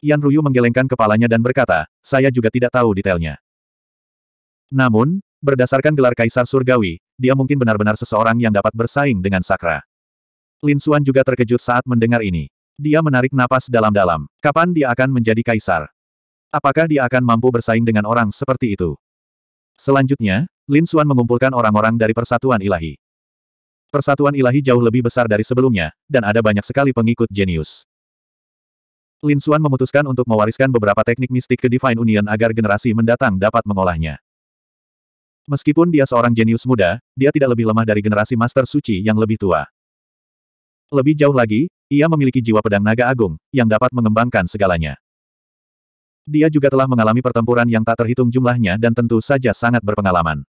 Yan Ruyu menggelengkan kepalanya dan berkata, saya juga tidak tahu detailnya. Namun, berdasarkan gelar Kaisar Surgawi, dia mungkin benar-benar seseorang yang dapat bersaing dengan Sakra. Lin Xuan juga terkejut saat mendengar ini. Dia menarik napas dalam-dalam. Kapan dia akan menjadi Kaisar? Apakah dia akan mampu bersaing dengan orang seperti itu? Selanjutnya, Lin Xuan mengumpulkan orang-orang dari Persatuan Ilahi. Persatuan Ilahi jauh lebih besar dari sebelumnya, dan ada banyak sekali pengikut jenius. Lin Xuan memutuskan untuk mewariskan beberapa teknik mistik ke Divine Union agar generasi mendatang dapat mengolahnya. Meskipun dia seorang jenius muda, dia tidak lebih lemah dari generasi Master Suci yang lebih tua. Lebih jauh lagi, ia memiliki jiwa pedang naga agung, yang dapat mengembangkan segalanya. Dia juga telah mengalami pertempuran yang tak terhitung jumlahnya dan tentu saja sangat berpengalaman.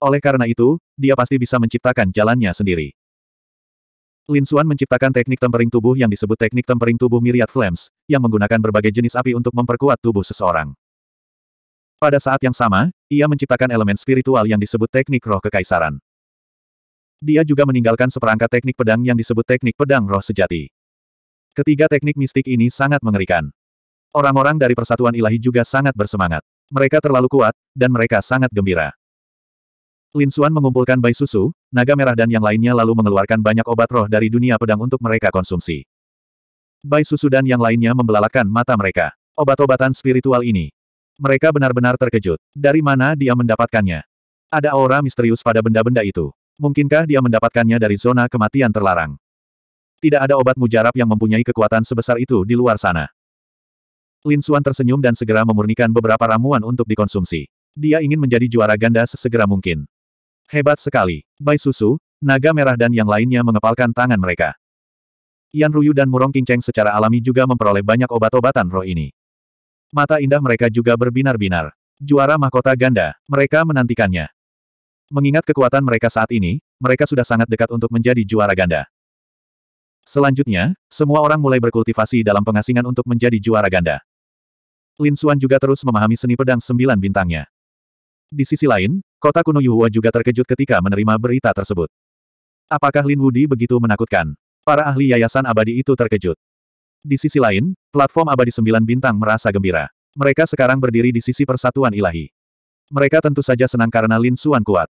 Oleh karena itu, dia pasti bisa menciptakan jalannya sendiri. Lin Xuan menciptakan teknik tempering tubuh yang disebut teknik tempering tubuh Myriad Flames, yang menggunakan berbagai jenis api untuk memperkuat tubuh seseorang. Pada saat yang sama, ia menciptakan elemen spiritual yang disebut teknik roh kekaisaran. Dia juga meninggalkan seperangkat teknik pedang yang disebut teknik pedang roh sejati. Ketiga teknik mistik ini sangat mengerikan. Orang-orang dari persatuan ilahi juga sangat bersemangat. Mereka terlalu kuat, dan mereka sangat gembira. Lin Xuan mengumpulkan bayi susu, naga merah dan yang lainnya lalu mengeluarkan banyak obat roh dari dunia pedang untuk mereka konsumsi. Bayi susu dan yang lainnya membelalakan mata mereka. Obat-obatan spiritual ini. Mereka benar-benar terkejut. Dari mana dia mendapatkannya? Ada aura misterius pada benda-benda itu. Mungkinkah dia mendapatkannya dari zona kematian terlarang? Tidak ada obat mujarab yang mempunyai kekuatan sebesar itu di luar sana. Lin Xuan tersenyum dan segera memurnikan beberapa ramuan untuk dikonsumsi. Dia ingin menjadi juara ganda sesegera mungkin. Hebat sekali. Bai Susu, Naga Merah dan yang lainnya mengepalkan tangan mereka. Yan Ruyu dan Murong Kinceng secara alami juga memperoleh banyak obat-obatan roh ini. Mata indah mereka juga berbinar-binar. Juara mahkota ganda, mereka menantikannya. Mengingat kekuatan mereka saat ini, mereka sudah sangat dekat untuk menjadi juara ganda. Selanjutnya, semua orang mulai berkultivasi dalam pengasingan untuk menjadi juara ganda. Lin Suan juga terus memahami seni pedang sembilan bintangnya. Di sisi lain, kota kuno Yuhua juga terkejut ketika menerima berita tersebut. Apakah Lin Wudi begitu menakutkan? Para ahli yayasan abadi itu terkejut. Di sisi lain, platform abadi sembilan bintang merasa gembira. Mereka sekarang berdiri di sisi persatuan ilahi. Mereka tentu saja senang karena Lin Suan kuat.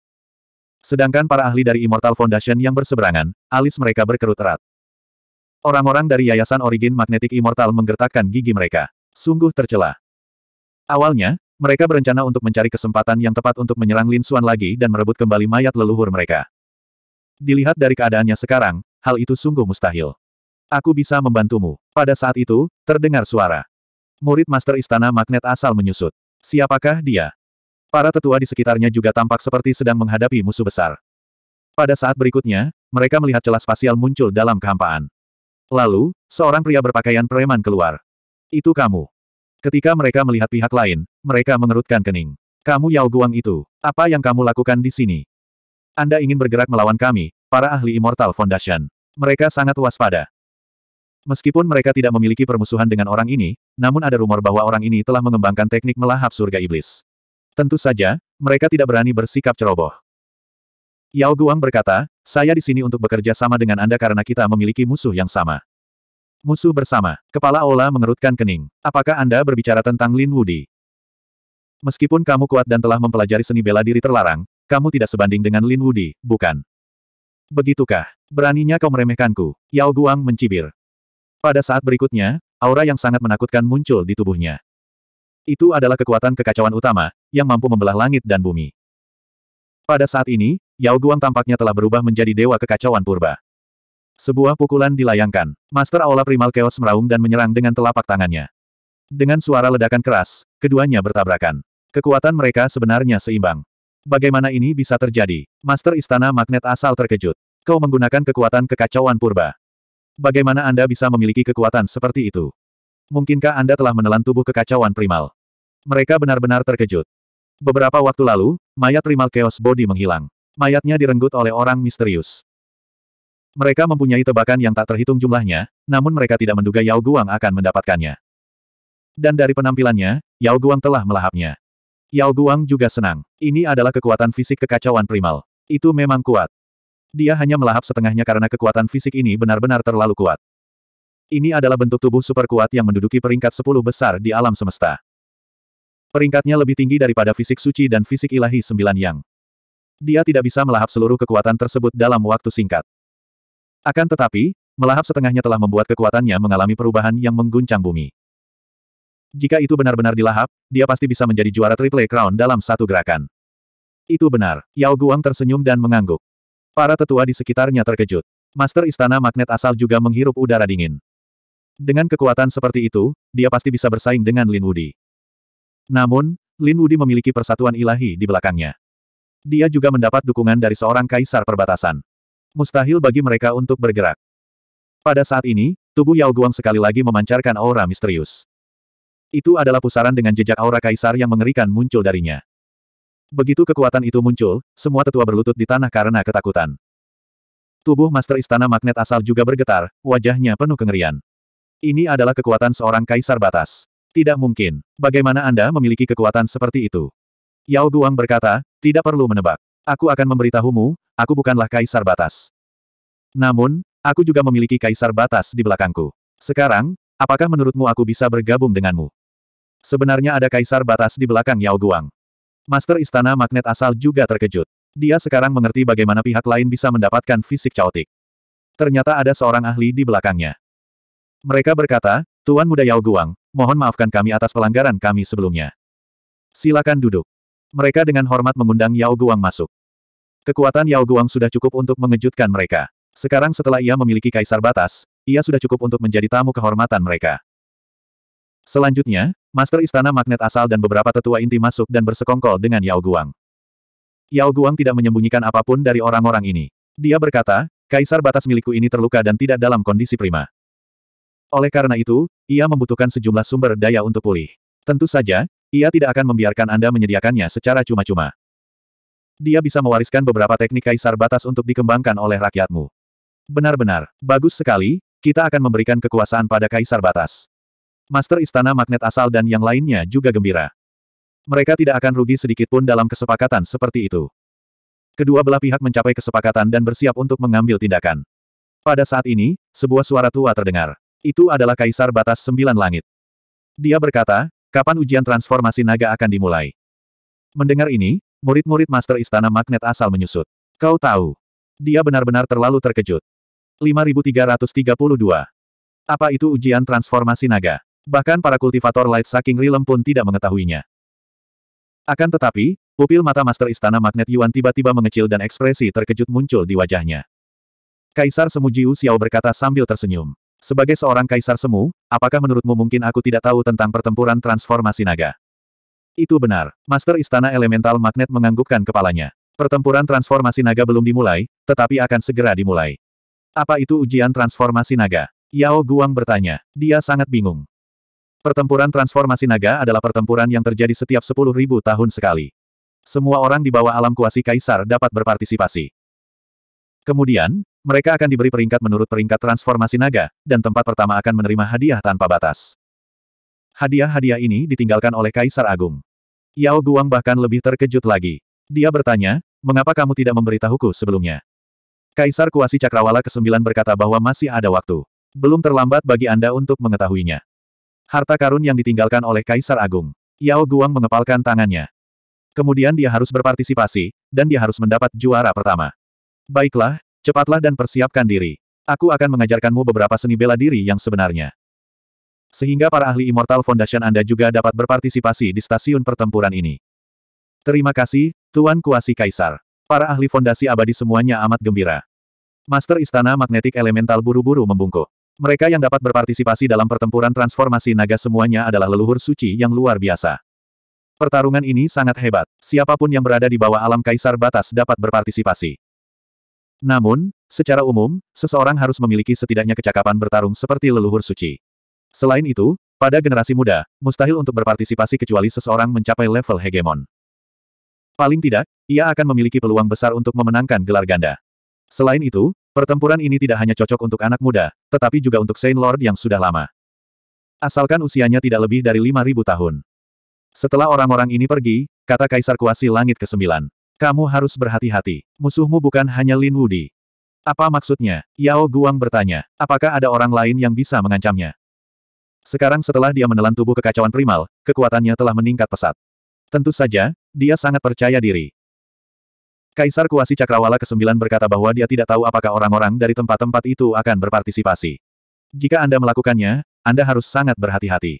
Sedangkan para ahli dari Immortal Foundation yang berseberangan, alis mereka berkerut erat. Orang-orang dari Yayasan Origin Magnetic Immortal menggertakkan gigi mereka. Sungguh tercela. Awalnya, mereka berencana untuk mencari kesempatan yang tepat untuk menyerang Lin Xuan lagi dan merebut kembali mayat leluhur mereka. Dilihat dari keadaannya sekarang, hal itu sungguh mustahil. Aku bisa membantumu. Pada saat itu, terdengar suara. Murid Master Istana Magnet asal menyusut. Siapakah dia? Para tetua di sekitarnya juga tampak seperti sedang menghadapi musuh besar. Pada saat berikutnya, mereka melihat celah spasial muncul dalam kehampaan. Lalu, seorang pria berpakaian preman keluar. Itu kamu. Ketika mereka melihat pihak lain, mereka mengerutkan kening. Kamu Yao Guang itu, apa yang kamu lakukan di sini? Anda ingin bergerak melawan kami, para ahli Immortal Foundation. Mereka sangat waspada. Meskipun mereka tidak memiliki permusuhan dengan orang ini, namun ada rumor bahwa orang ini telah mengembangkan teknik melahap surga iblis. Tentu saja, mereka tidak berani bersikap ceroboh. Yao Guang berkata, saya di sini untuk bekerja sama dengan Anda karena kita memiliki musuh yang sama. Musuh bersama. Kepala Ola mengerutkan kening. Apakah Anda berbicara tentang Lin Wudi? Meskipun kamu kuat dan telah mempelajari seni bela diri terlarang, kamu tidak sebanding dengan Lin Wudi, bukan? Begitukah? Beraninya kau meremehkanku. Yao Guang mencibir. Pada saat berikutnya, aura yang sangat menakutkan muncul di tubuhnya. Itu adalah kekuatan kekacauan utama, yang mampu membelah langit dan bumi. Pada saat ini, Yao Guang tampaknya telah berubah menjadi dewa kekacauan purba. Sebuah pukulan dilayangkan. Master Aula Primal Chaos meraung dan menyerang dengan telapak tangannya. Dengan suara ledakan keras, keduanya bertabrakan. Kekuatan mereka sebenarnya seimbang. Bagaimana ini bisa terjadi? Master Istana Magnet asal terkejut. Kau menggunakan kekuatan kekacauan purba. Bagaimana Anda bisa memiliki kekuatan seperti itu? Mungkinkah Anda telah menelan tubuh kekacauan primal? Mereka benar-benar terkejut. Beberapa waktu lalu, mayat primal Chaos Body menghilang. Mayatnya direnggut oleh orang misterius. Mereka mempunyai tebakan yang tak terhitung jumlahnya, namun mereka tidak menduga Yao Guang akan mendapatkannya. Dan dari penampilannya, Yao Guang telah melahapnya. Yao Guang juga senang. Ini adalah kekuatan fisik kekacauan primal. Itu memang kuat. Dia hanya melahap setengahnya karena kekuatan fisik ini benar-benar terlalu kuat. Ini adalah bentuk tubuh super kuat yang menduduki peringkat 10 besar di alam semesta. Peringkatnya lebih tinggi daripada fisik suci dan fisik ilahi sembilan yang. Dia tidak bisa melahap seluruh kekuatan tersebut dalam waktu singkat. Akan tetapi, melahap setengahnya telah membuat kekuatannya mengalami perubahan yang mengguncang bumi. Jika itu benar-benar dilahap, dia pasti bisa menjadi juara Triple Crown dalam satu gerakan. Itu benar, Yao Guang tersenyum dan mengangguk. Para tetua di sekitarnya terkejut. Master Istana Magnet asal juga menghirup udara dingin. Dengan kekuatan seperti itu, dia pasti bisa bersaing dengan Lin Wudi. Namun, Lin Wudi memiliki persatuan ilahi di belakangnya. Dia juga mendapat dukungan dari seorang kaisar perbatasan. Mustahil bagi mereka untuk bergerak. Pada saat ini, tubuh Yao Guang sekali lagi memancarkan aura misterius. Itu adalah pusaran dengan jejak aura kaisar yang mengerikan muncul darinya. Begitu kekuatan itu muncul, semua tetua berlutut di tanah karena ketakutan. Tubuh Master Istana Magnet asal juga bergetar, wajahnya penuh kengerian. Ini adalah kekuatan seorang kaisar batas. Tidak mungkin. Bagaimana Anda memiliki kekuatan seperti itu? Yao Guang berkata, tidak perlu menebak. Aku akan memberitahumu, aku bukanlah kaisar batas. Namun, aku juga memiliki kaisar batas di belakangku. Sekarang, apakah menurutmu aku bisa bergabung denganmu? Sebenarnya ada kaisar batas di belakang Yao Guang. Master Istana Magnet asal juga terkejut. Dia sekarang mengerti bagaimana pihak lain bisa mendapatkan fisik caotik. Ternyata ada seorang ahli di belakangnya. Mereka berkata, Tuan Muda Yao Guang, mohon maafkan kami atas pelanggaran kami sebelumnya. Silakan duduk. Mereka dengan hormat mengundang Yao Guang masuk. Kekuatan Yao Guang sudah cukup untuk mengejutkan mereka. Sekarang setelah ia memiliki kaisar batas, ia sudah cukup untuk menjadi tamu kehormatan mereka. Selanjutnya, Master Istana Magnet asal dan beberapa tetua inti masuk dan bersekongkol dengan Yao Guang. Yao Guang tidak menyembunyikan apapun dari orang-orang ini. Dia berkata, Kaisar batas milikku ini terluka dan tidak dalam kondisi prima. Oleh karena itu, ia membutuhkan sejumlah sumber daya untuk pulih. Tentu saja, ia tidak akan membiarkan Anda menyediakannya secara cuma-cuma. Dia bisa mewariskan beberapa teknik kaisar batas untuk dikembangkan oleh rakyatmu. Benar-benar, bagus sekali, kita akan memberikan kekuasaan pada kaisar batas. Master Istana Magnet asal dan yang lainnya juga gembira. Mereka tidak akan rugi sedikit pun dalam kesepakatan seperti itu. Kedua belah pihak mencapai kesepakatan dan bersiap untuk mengambil tindakan. Pada saat ini, sebuah suara tua terdengar. Itu adalah Kaisar Batas Sembilan Langit. Dia berkata, Kapan ujian transformasi naga akan dimulai? Mendengar ini, murid-murid Master Istana Magnet asal menyusut. Kau tahu. Dia benar-benar terlalu terkejut. 5332. Apa itu ujian transformasi naga? Bahkan para kultivator Light Saking Rilem pun tidak mengetahuinya. Akan tetapi, pupil mata Master Istana Magnet Yuan tiba-tiba mengecil dan ekspresi terkejut muncul di wajahnya. Kaisar Semujiu Xiao berkata sambil tersenyum. Sebagai seorang kaisar semu, apakah menurutmu mungkin aku tidak tahu tentang pertempuran transformasi naga? Itu benar. Master Istana Elemental Magnet menganggukkan kepalanya. Pertempuran transformasi naga belum dimulai, tetapi akan segera dimulai. Apa itu ujian transformasi naga? Yao Guang bertanya. Dia sangat bingung. Pertempuran transformasi naga adalah pertempuran yang terjadi setiap 10.000 tahun sekali. Semua orang di bawah alam kuasi kaisar dapat berpartisipasi. Kemudian, mereka akan diberi peringkat menurut peringkat transformasi naga, dan tempat pertama akan menerima hadiah tanpa batas. Hadiah-hadiah ini ditinggalkan oleh Kaisar Agung. Yao Guang bahkan lebih terkejut lagi. Dia bertanya, mengapa kamu tidak memberitahuku sebelumnya? Kaisar Kuasi Cakrawala ke-9 berkata bahwa masih ada waktu. Belum terlambat bagi Anda untuk mengetahuinya. Harta karun yang ditinggalkan oleh Kaisar Agung. Yao Guang mengepalkan tangannya. Kemudian dia harus berpartisipasi, dan dia harus mendapat juara pertama. Baiklah, Cepatlah dan persiapkan diri. Aku akan mengajarkanmu beberapa seni bela diri yang sebenarnya. Sehingga para ahli Immortal Foundation Anda juga dapat berpartisipasi di stasiun pertempuran ini. Terima kasih, Tuan Kuasi Kaisar. Para ahli fondasi abadi semuanya amat gembira. Master Istana Magnetik Elemental buru-buru membungkuk. Mereka yang dapat berpartisipasi dalam pertempuran transformasi naga semuanya adalah leluhur suci yang luar biasa. Pertarungan ini sangat hebat. Siapapun yang berada di bawah alam kaisar batas dapat berpartisipasi. Namun, secara umum, seseorang harus memiliki setidaknya kecakapan bertarung seperti leluhur suci. Selain itu, pada generasi muda, mustahil untuk berpartisipasi kecuali seseorang mencapai level hegemon. Paling tidak, ia akan memiliki peluang besar untuk memenangkan gelar ganda. Selain itu, pertempuran ini tidak hanya cocok untuk anak muda, tetapi juga untuk Saint Lord yang sudah lama. Asalkan usianya tidak lebih dari 5.000 tahun. Setelah orang-orang ini pergi, kata Kaisar Kuasi Langit ke-9. Kamu harus berhati-hati. Musuhmu bukan hanya Lin Wudi. Apa maksudnya? Yao Guang bertanya. Apakah ada orang lain yang bisa mengancamnya? Sekarang setelah dia menelan tubuh kekacauan primal, kekuatannya telah meningkat pesat. Tentu saja, dia sangat percaya diri. Kaisar Kuasi Cakrawala ke-9 berkata bahwa dia tidak tahu apakah orang-orang dari tempat-tempat itu akan berpartisipasi. Jika Anda melakukannya, Anda harus sangat berhati-hati.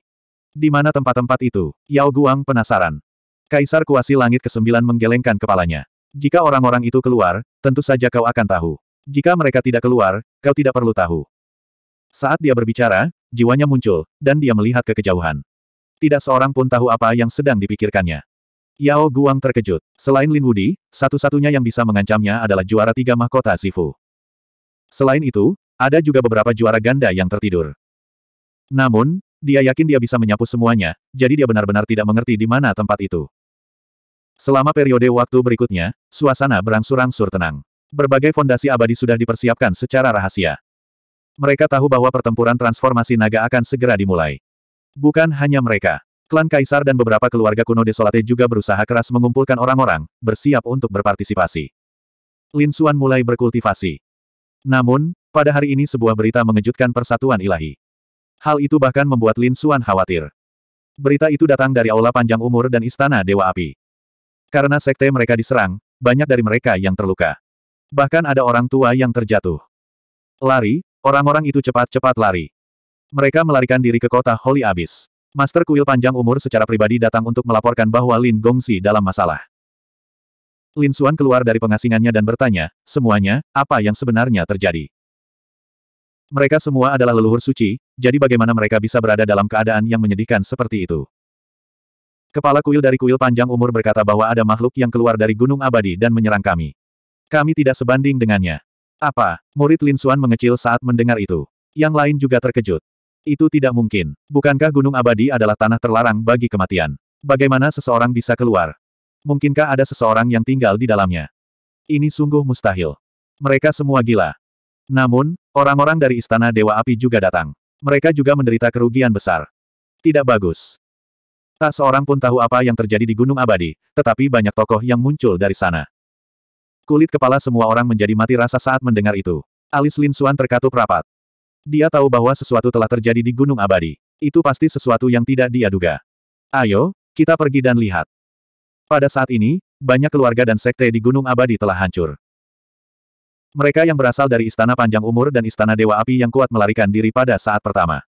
Di mana tempat-tempat itu? Yao Guang penasaran. Kaisar Kuasi Langit ke-9 menggelengkan kepalanya. Jika orang-orang itu keluar, tentu saja kau akan tahu. Jika mereka tidak keluar, kau tidak perlu tahu. Saat dia berbicara, jiwanya muncul, dan dia melihat ke kejauhan. Tidak seorang pun tahu apa yang sedang dipikirkannya. Yao Guang terkejut. Selain Lin Wudi, satu-satunya yang bisa mengancamnya adalah juara tiga mahkota Sifu. Selain itu, ada juga beberapa juara ganda yang tertidur. Namun, dia yakin dia bisa menyapu semuanya, jadi dia benar-benar tidak mengerti di mana tempat itu. Selama periode waktu berikutnya, suasana berangsur-angsur tenang. Berbagai fondasi abadi sudah dipersiapkan secara rahasia. Mereka tahu bahwa pertempuran transformasi naga akan segera dimulai. Bukan hanya mereka. Klan Kaisar dan beberapa keluarga kuno Desolate juga berusaha keras mengumpulkan orang-orang, bersiap untuk berpartisipasi. Lin Xuan mulai berkultivasi. Namun, pada hari ini sebuah berita mengejutkan persatuan ilahi. Hal itu bahkan membuat Lin Xuan khawatir. Berita itu datang dari Aula Panjang Umur dan Istana Dewa Api. Karena sekte mereka diserang, banyak dari mereka yang terluka. Bahkan ada orang tua yang terjatuh. Lari, orang-orang itu cepat-cepat lari. Mereka melarikan diri ke kota Holy Abyss. Master Kuil panjang umur secara pribadi datang untuk melaporkan bahwa Lin Gongsi dalam masalah. Lin Xuan keluar dari pengasingannya dan bertanya, semuanya, apa yang sebenarnya terjadi? Mereka semua adalah leluhur suci, jadi bagaimana mereka bisa berada dalam keadaan yang menyedihkan seperti itu? Kepala kuil dari kuil panjang umur berkata bahwa ada makhluk yang keluar dari gunung abadi dan menyerang kami. Kami tidak sebanding dengannya. Apa? Murid Lin Xuan mengecil saat mendengar itu. Yang lain juga terkejut. Itu tidak mungkin. Bukankah gunung abadi adalah tanah terlarang bagi kematian? Bagaimana seseorang bisa keluar? Mungkinkah ada seseorang yang tinggal di dalamnya? Ini sungguh mustahil. Mereka semua gila. Namun, orang-orang dari Istana Dewa Api juga datang. Mereka juga menderita kerugian besar. Tidak bagus. Tak seorang pun tahu apa yang terjadi di Gunung Abadi, tetapi banyak tokoh yang muncul dari sana. Kulit kepala semua orang menjadi mati rasa saat mendengar itu. Alis Lin Suan terkatup rapat. Dia tahu bahwa sesuatu telah terjadi di Gunung Abadi. Itu pasti sesuatu yang tidak dia duga. Ayo, kita pergi dan lihat. Pada saat ini, banyak keluarga dan sekte di Gunung Abadi telah hancur. Mereka yang berasal dari Istana Panjang Umur dan Istana Dewa Api yang kuat melarikan diri pada saat pertama.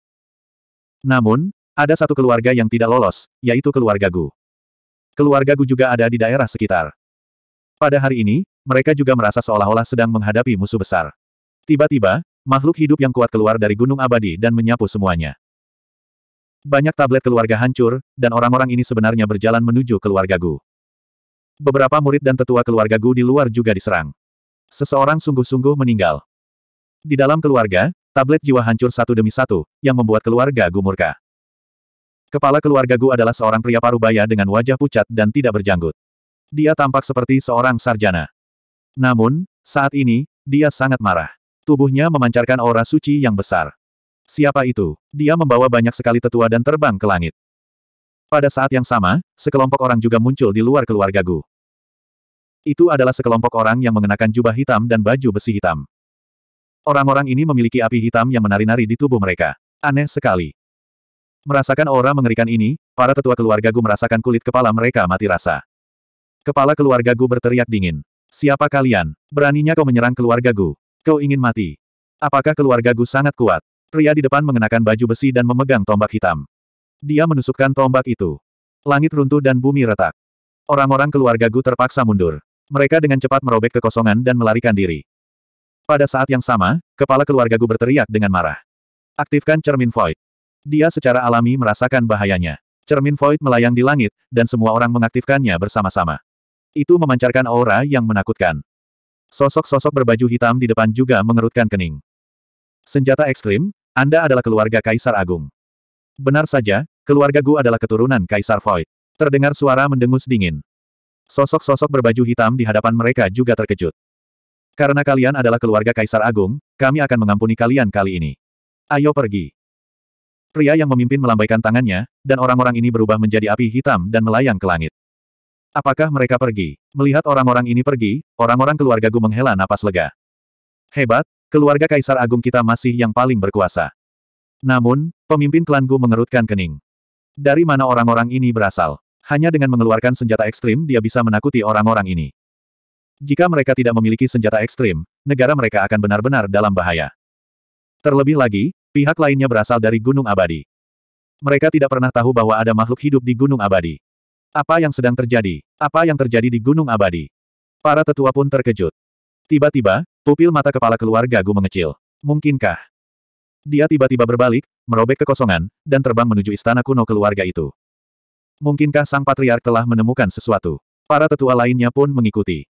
Namun, ada satu keluarga yang tidak lolos, yaitu keluarga Gu. Keluarga Gu juga ada di daerah sekitar. Pada hari ini, mereka juga merasa seolah-olah sedang menghadapi musuh besar. Tiba-tiba, makhluk hidup yang kuat keluar dari gunung abadi dan menyapu semuanya. Banyak tablet keluarga hancur, dan orang-orang ini sebenarnya berjalan menuju keluarga Gu. Beberapa murid dan tetua keluarga Gu di luar juga diserang. Seseorang sungguh-sungguh meninggal. Di dalam keluarga, tablet jiwa hancur satu demi satu, yang membuat keluarga Gu murka. Kepala keluarga Gu adalah seorang pria parubaya dengan wajah pucat dan tidak berjanggut. Dia tampak seperti seorang sarjana. Namun, saat ini, dia sangat marah. Tubuhnya memancarkan aura suci yang besar. Siapa itu? Dia membawa banyak sekali tetua dan terbang ke langit. Pada saat yang sama, sekelompok orang juga muncul di luar keluarga Gu. Itu adalah sekelompok orang yang mengenakan jubah hitam dan baju besi hitam. Orang-orang ini memiliki api hitam yang menari-nari di tubuh mereka. Aneh sekali. Merasakan aura mengerikan ini, para tetua keluarga Gu merasakan kulit kepala mereka mati rasa. Kepala keluarga Gu berteriak dingin. Siapa kalian? Beraninya kau menyerang keluarga Gu? Kau ingin mati? Apakah keluarga Gu sangat kuat? Pria di depan mengenakan baju besi dan memegang tombak hitam. Dia menusukkan tombak itu. Langit runtuh dan bumi retak. Orang-orang keluarga Gu terpaksa mundur. Mereka dengan cepat merobek kekosongan dan melarikan diri. Pada saat yang sama, kepala keluarga Gu berteriak dengan marah. Aktifkan cermin void. Dia secara alami merasakan bahayanya. Cermin void melayang di langit, dan semua orang mengaktifkannya bersama-sama. Itu memancarkan aura yang menakutkan. Sosok-sosok berbaju hitam di depan juga mengerutkan kening. Senjata ekstrim, Anda adalah keluarga Kaisar Agung. Benar saja, keluarga Gu adalah keturunan Kaisar Void. Terdengar suara mendengus dingin. Sosok-sosok berbaju hitam di hadapan mereka juga terkejut. Karena kalian adalah keluarga Kaisar Agung, kami akan mengampuni kalian kali ini. Ayo pergi. Pria yang memimpin melambaikan tangannya, dan orang-orang ini berubah menjadi api hitam dan melayang ke langit. Apakah mereka pergi? Melihat orang-orang ini pergi, orang-orang keluarga Gu menghela napas lega. Hebat, keluarga Kaisar Agung kita masih yang paling berkuasa. Namun, pemimpin klan Gu mengerutkan kening. Dari mana orang-orang ini berasal? Hanya dengan mengeluarkan senjata ekstrim dia bisa menakuti orang-orang ini. Jika mereka tidak memiliki senjata ekstrim, negara mereka akan benar-benar dalam bahaya. Terlebih lagi, Pihak lainnya berasal dari Gunung Abadi. Mereka tidak pernah tahu bahwa ada makhluk hidup di Gunung Abadi. Apa yang sedang terjadi? Apa yang terjadi di Gunung Abadi? Para tetua pun terkejut. Tiba-tiba, pupil mata kepala keluarga Gu mengecil. Mungkinkah? Dia tiba-tiba berbalik, merobek kekosongan, dan terbang menuju istana kuno keluarga itu. Mungkinkah sang patriark telah menemukan sesuatu? Para tetua lainnya pun mengikuti.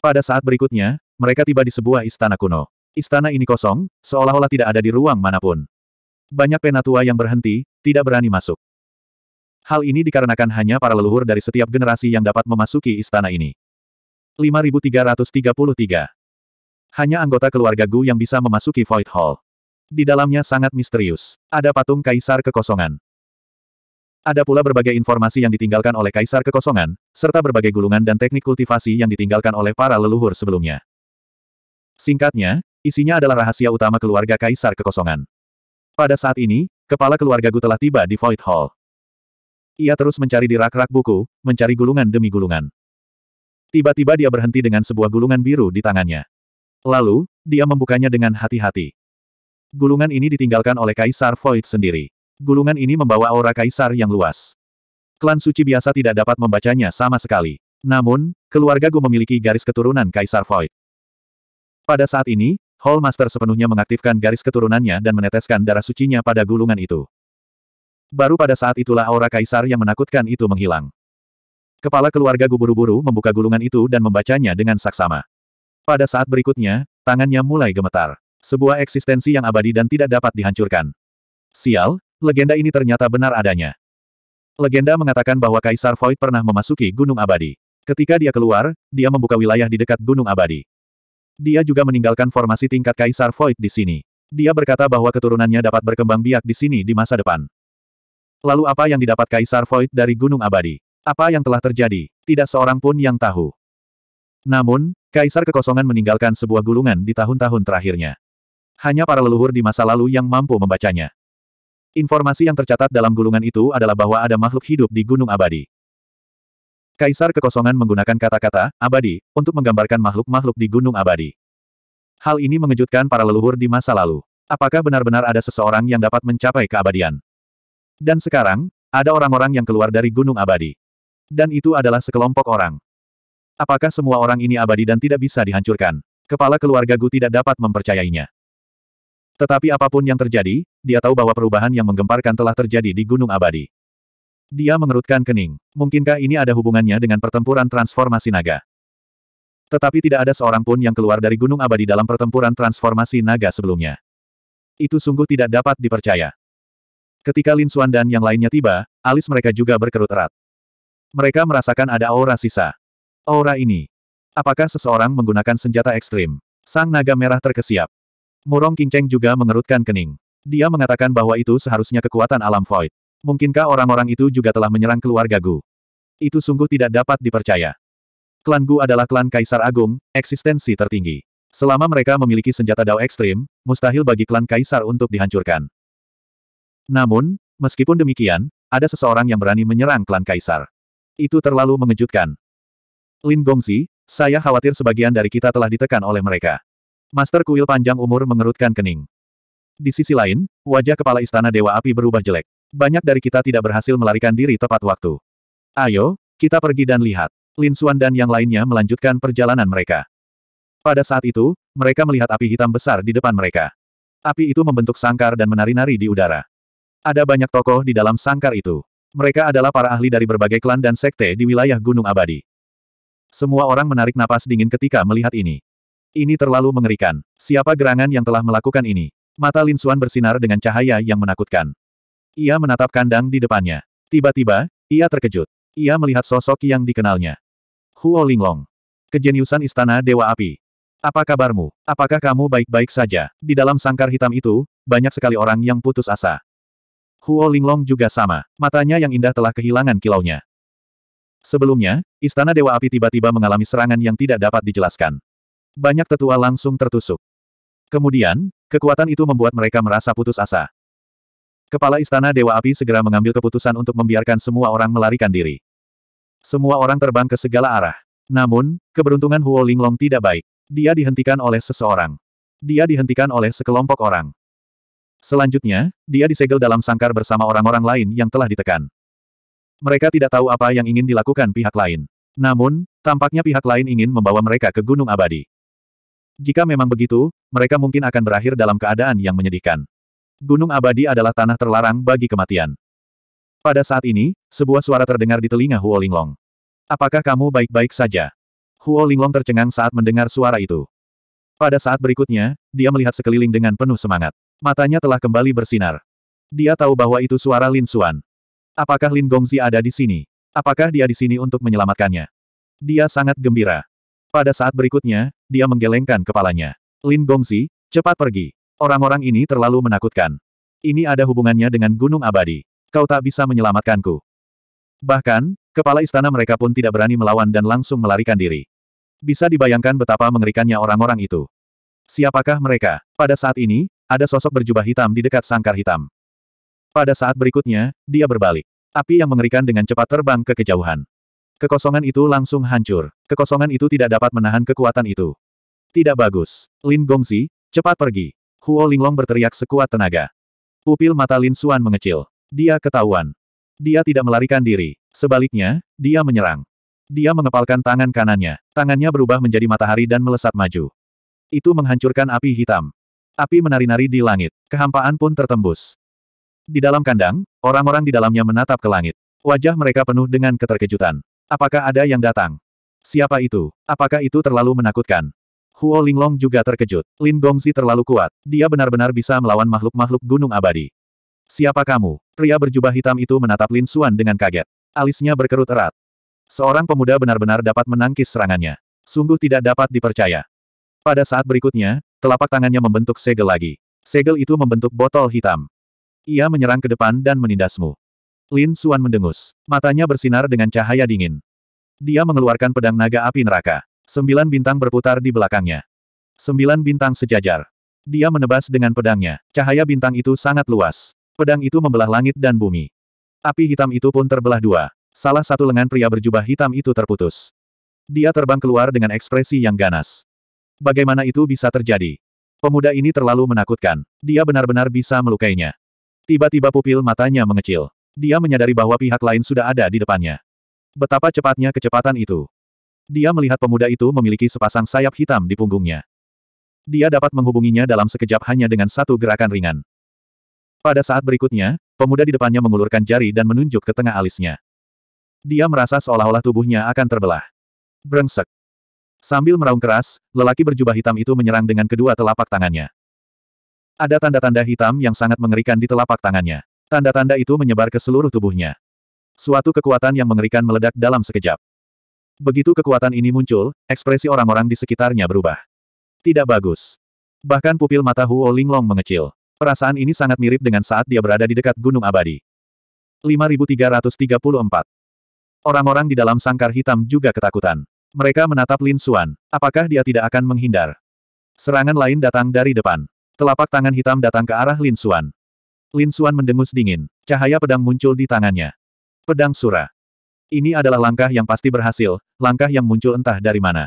Pada saat berikutnya, mereka tiba di sebuah istana kuno. Istana ini kosong, seolah-olah tidak ada di ruang manapun. Banyak penatua yang berhenti, tidak berani masuk. Hal ini dikarenakan hanya para leluhur dari setiap generasi yang dapat memasuki istana ini. 5333 Hanya anggota keluarga Gu yang bisa memasuki Void Hall. Di dalamnya sangat misterius. Ada patung kaisar kekosongan. Ada pula berbagai informasi yang ditinggalkan oleh kaisar kekosongan, serta berbagai gulungan dan teknik kultivasi yang ditinggalkan oleh para leluhur sebelumnya. Singkatnya, Isinya adalah rahasia utama keluarga Kaisar Kekosongan. Pada saat ini, kepala keluarga Gu telah tiba di Void Hall. Ia terus mencari di rak-rak buku, mencari gulungan demi gulungan. Tiba-tiba dia berhenti dengan sebuah gulungan biru di tangannya. Lalu, dia membukanya dengan hati-hati. Gulungan ini ditinggalkan oleh Kaisar Void sendiri. Gulungan ini membawa aura Kaisar yang luas. Klan suci biasa tidak dapat membacanya sama sekali. Namun, keluarga Gu memiliki garis keturunan Kaisar Void. Pada saat ini, Hall Master sepenuhnya mengaktifkan garis keturunannya dan meneteskan darah sucinya pada gulungan itu. Baru pada saat itulah aura kaisar yang menakutkan itu menghilang. Kepala keluarga guburu-buru membuka gulungan itu dan membacanya dengan saksama. Pada saat berikutnya, tangannya mulai gemetar. Sebuah eksistensi yang abadi dan tidak dapat dihancurkan. Sial, legenda ini ternyata benar adanya. Legenda mengatakan bahwa Kaisar Void pernah memasuki Gunung Abadi. Ketika dia keluar, dia membuka wilayah di dekat Gunung Abadi. Dia juga meninggalkan formasi tingkat Kaisar Void di sini. Dia berkata bahwa keturunannya dapat berkembang biak di sini di masa depan. Lalu apa yang didapat Kaisar Void dari Gunung Abadi? Apa yang telah terjadi? Tidak seorang pun yang tahu. Namun, Kaisar Kekosongan meninggalkan sebuah gulungan di tahun-tahun terakhirnya. Hanya para leluhur di masa lalu yang mampu membacanya. Informasi yang tercatat dalam gulungan itu adalah bahwa ada makhluk hidup di Gunung Abadi. Kaisar Kekosongan menggunakan kata-kata, abadi, untuk menggambarkan makhluk-makhluk di Gunung Abadi. Hal ini mengejutkan para leluhur di masa lalu. Apakah benar-benar ada seseorang yang dapat mencapai keabadian? Dan sekarang, ada orang-orang yang keluar dari Gunung Abadi. Dan itu adalah sekelompok orang. Apakah semua orang ini abadi dan tidak bisa dihancurkan? Kepala keluarga Gu tidak dapat mempercayainya. Tetapi apapun yang terjadi, dia tahu bahwa perubahan yang menggemparkan telah terjadi di Gunung Abadi. Dia mengerutkan kening. Mungkinkah ini ada hubungannya dengan pertempuran transformasi naga? Tetapi tidak ada seorang pun yang keluar dari Gunung Abadi dalam pertempuran transformasi naga sebelumnya. Itu sungguh tidak dapat dipercaya. Ketika Lin Xuan dan yang lainnya tiba, alis mereka juga berkerut erat. Mereka merasakan ada aura sisa. Aura ini. Apakah seseorang menggunakan senjata ekstrim? Sang naga merah terkesiap. Murong Kinceng juga mengerutkan kening. Dia mengatakan bahwa itu seharusnya kekuatan alam void. Mungkinkah orang-orang itu juga telah menyerang keluarga Gu? Itu sungguh tidak dapat dipercaya. Klan Gu adalah klan Kaisar Agung, eksistensi tertinggi. Selama mereka memiliki senjata dao ekstrim, mustahil bagi klan Kaisar untuk dihancurkan. Namun, meskipun demikian, ada seseorang yang berani menyerang klan Kaisar. Itu terlalu mengejutkan. Lin Gongzi, saya khawatir sebagian dari kita telah ditekan oleh mereka. Master kuil panjang umur mengerutkan kening. Di sisi lain, wajah kepala istana Dewa Api berubah jelek. Banyak dari kita tidak berhasil melarikan diri tepat waktu. Ayo, kita pergi dan lihat. Lin Xuan dan yang lainnya melanjutkan perjalanan mereka. Pada saat itu, mereka melihat api hitam besar di depan mereka. Api itu membentuk sangkar dan menari-nari di udara. Ada banyak tokoh di dalam sangkar itu. Mereka adalah para ahli dari berbagai klan dan sekte di wilayah Gunung Abadi. Semua orang menarik napas dingin ketika melihat ini. Ini terlalu mengerikan. Siapa gerangan yang telah melakukan ini? Mata Lin Xuan bersinar dengan cahaya yang menakutkan. Ia menatap kandang di depannya. Tiba-tiba, ia terkejut. Ia melihat sosok yang dikenalnya. Huo Linglong. Kejeniusan Istana Dewa Api. Apa kabarmu? Apakah kamu baik-baik saja? Di dalam sangkar hitam itu, banyak sekali orang yang putus asa. Huo Linglong juga sama. Matanya yang indah telah kehilangan kilaunya. Sebelumnya, Istana Dewa Api tiba-tiba mengalami serangan yang tidak dapat dijelaskan. Banyak tetua langsung tertusuk. Kemudian, kekuatan itu membuat mereka merasa putus asa. Kepala Istana Dewa Api segera mengambil keputusan untuk membiarkan semua orang melarikan diri. Semua orang terbang ke segala arah. Namun, keberuntungan Huo Linglong tidak baik. Dia dihentikan oleh seseorang. Dia dihentikan oleh sekelompok orang. Selanjutnya, dia disegel dalam sangkar bersama orang-orang lain yang telah ditekan. Mereka tidak tahu apa yang ingin dilakukan pihak lain. Namun, tampaknya pihak lain ingin membawa mereka ke Gunung Abadi. Jika memang begitu, mereka mungkin akan berakhir dalam keadaan yang menyedihkan. Gunung abadi adalah tanah terlarang bagi kematian. Pada saat ini, sebuah suara terdengar di telinga Huo Linglong. Apakah kamu baik-baik saja? Huo Linglong tercengang saat mendengar suara itu. Pada saat berikutnya, dia melihat sekeliling dengan penuh semangat. Matanya telah kembali bersinar. Dia tahu bahwa itu suara Lin Suan. Apakah Lin Gongzi ada di sini? Apakah dia di sini untuk menyelamatkannya? Dia sangat gembira. Pada saat berikutnya, dia menggelengkan kepalanya. Lin Gongzi, cepat pergi. Orang-orang ini terlalu menakutkan. Ini ada hubungannya dengan Gunung Abadi. Kau tak bisa menyelamatkanku. Bahkan, kepala istana mereka pun tidak berani melawan dan langsung melarikan diri. Bisa dibayangkan betapa mengerikannya orang-orang itu. Siapakah mereka? Pada saat ini, ada sosok berjubah hitam di dekat sangkar hitam. Pada saat berikutnya, dia berbalik. Api yang mengerikan dengan cepat terbang ke kejauhan. Kekosongan itu langsung hancur. Kekosongan itu tidak dapat menahan kekuatan itu. Tidak bagus. Lin Gongzi, cepat pergi. Huo Linglong berteriak sekuat tenaga. Pupil mata Lin Xuan mengecil. Dia ketahuan. Dia tidak melarikan diri. Sebaliknya, dia menyerang. Dia mengepalkan tangan kanannya. Tangannya berubah menjadi matahari dan melesat maju. Itu menghancurkan api hitam. Api menari-nari di langit. Kehampaan pun tertembus. Di dalam kandang, orang-orang di dalamnya menatap ke langit. Wajah mereka penuh dengan keterkejutan. Apakah ada yang datang? Siapa itu? Apakah itu terlalu menakutkan? Huo Linglong juga terkejut. Lin Gongzi terlalu kuat. Dia benar-benar bisa melawan makhluk-makhluk gunung abadi. Siapa kamu? Pria berjubah hitam itu menatap Lin Xuan dengan kaget. Alisnya berkerut erat. Seorang pemuda benar-benar dapat menangkis serangannya. Sungguh tidak dapat dipercaya. Pada saat berikutnya, telapak tangannya membentuk segel lagi. Segel itu membentuk botol hitam. Ia menyerang ke depan dan menindasmu. Lin Xuan mendengus. Matanya bersinar dengan cahaya dingin. Dia mengeluarkan pedang naga api neraka. Sembilan bintang berputar di belakangnya. Sembilan bintang sejajar. Dia menebas dengan pedangnya. Cahaya bintang itu sangat luas. Pedang itu membelah langit dan bumi. Api hitam itu pun terbelah dua. Salah satu lengan pria berjubah hitam itu terputus. Dia terbang keluar dengan ekspresi yang ganas. Bagaimana itu bisa terjadi? Pemuda ini terlalu menakutkan. Dia benar-benar bisa melukainya. Tiba-tiba pupil matanya mengecil. Dia menyadari bahwa pihak lain sudah ada di depannya. Betapa cepatnya kecepatan itu. Dia melihat pemuda itu memiliki sepasang sayap hitam di punggungnya. Dia dapat menghubunginya dalam sekejap hanya dengan satu gerakan ringan. Pada saat berikutnya, pemuda di depannya mengulurkan jari dan menunjuk ke tengah alisnya. Dia merasa seolah-olah tubuhnya akan terbelah. Brengsek. Sambil meraung keras, lelaki berjubah hitam itu menyerang dengan kedua telapak tangannya. Ada tanda-tanda hitam yang sangat mengerikan di telapak tangannya. Tanda-tanda itu menyebar ke seluruh tubuhnya. Suatu kekuatan yang mengerikan meledak dalam sekejap. Begitu kekuatan ini muncul, ekspresi orang-orang di sekitarnya berubah. Tidak bagus. Bahkan pupil mata Huo Linglong mengecil. Perasaan ini sangat mirip dengan saat dia berada di dekat Gunung Abadi. 5334 Orang-orang di dalam sangkar hitam juga ketakutan. Mereka menatap Lin Xuan. Apakah dia tidak akan menghindar? Serangan lain datang dari depan. Telapak tangan hitam datang ke arah Lin Xuan. Lin Xuan mendengus dingin. Cahaya pedang muncul di tangannya. Pedang Sura. Ini adalah langkah yang pasti berhasil, langkah yang muncul entah dari mana.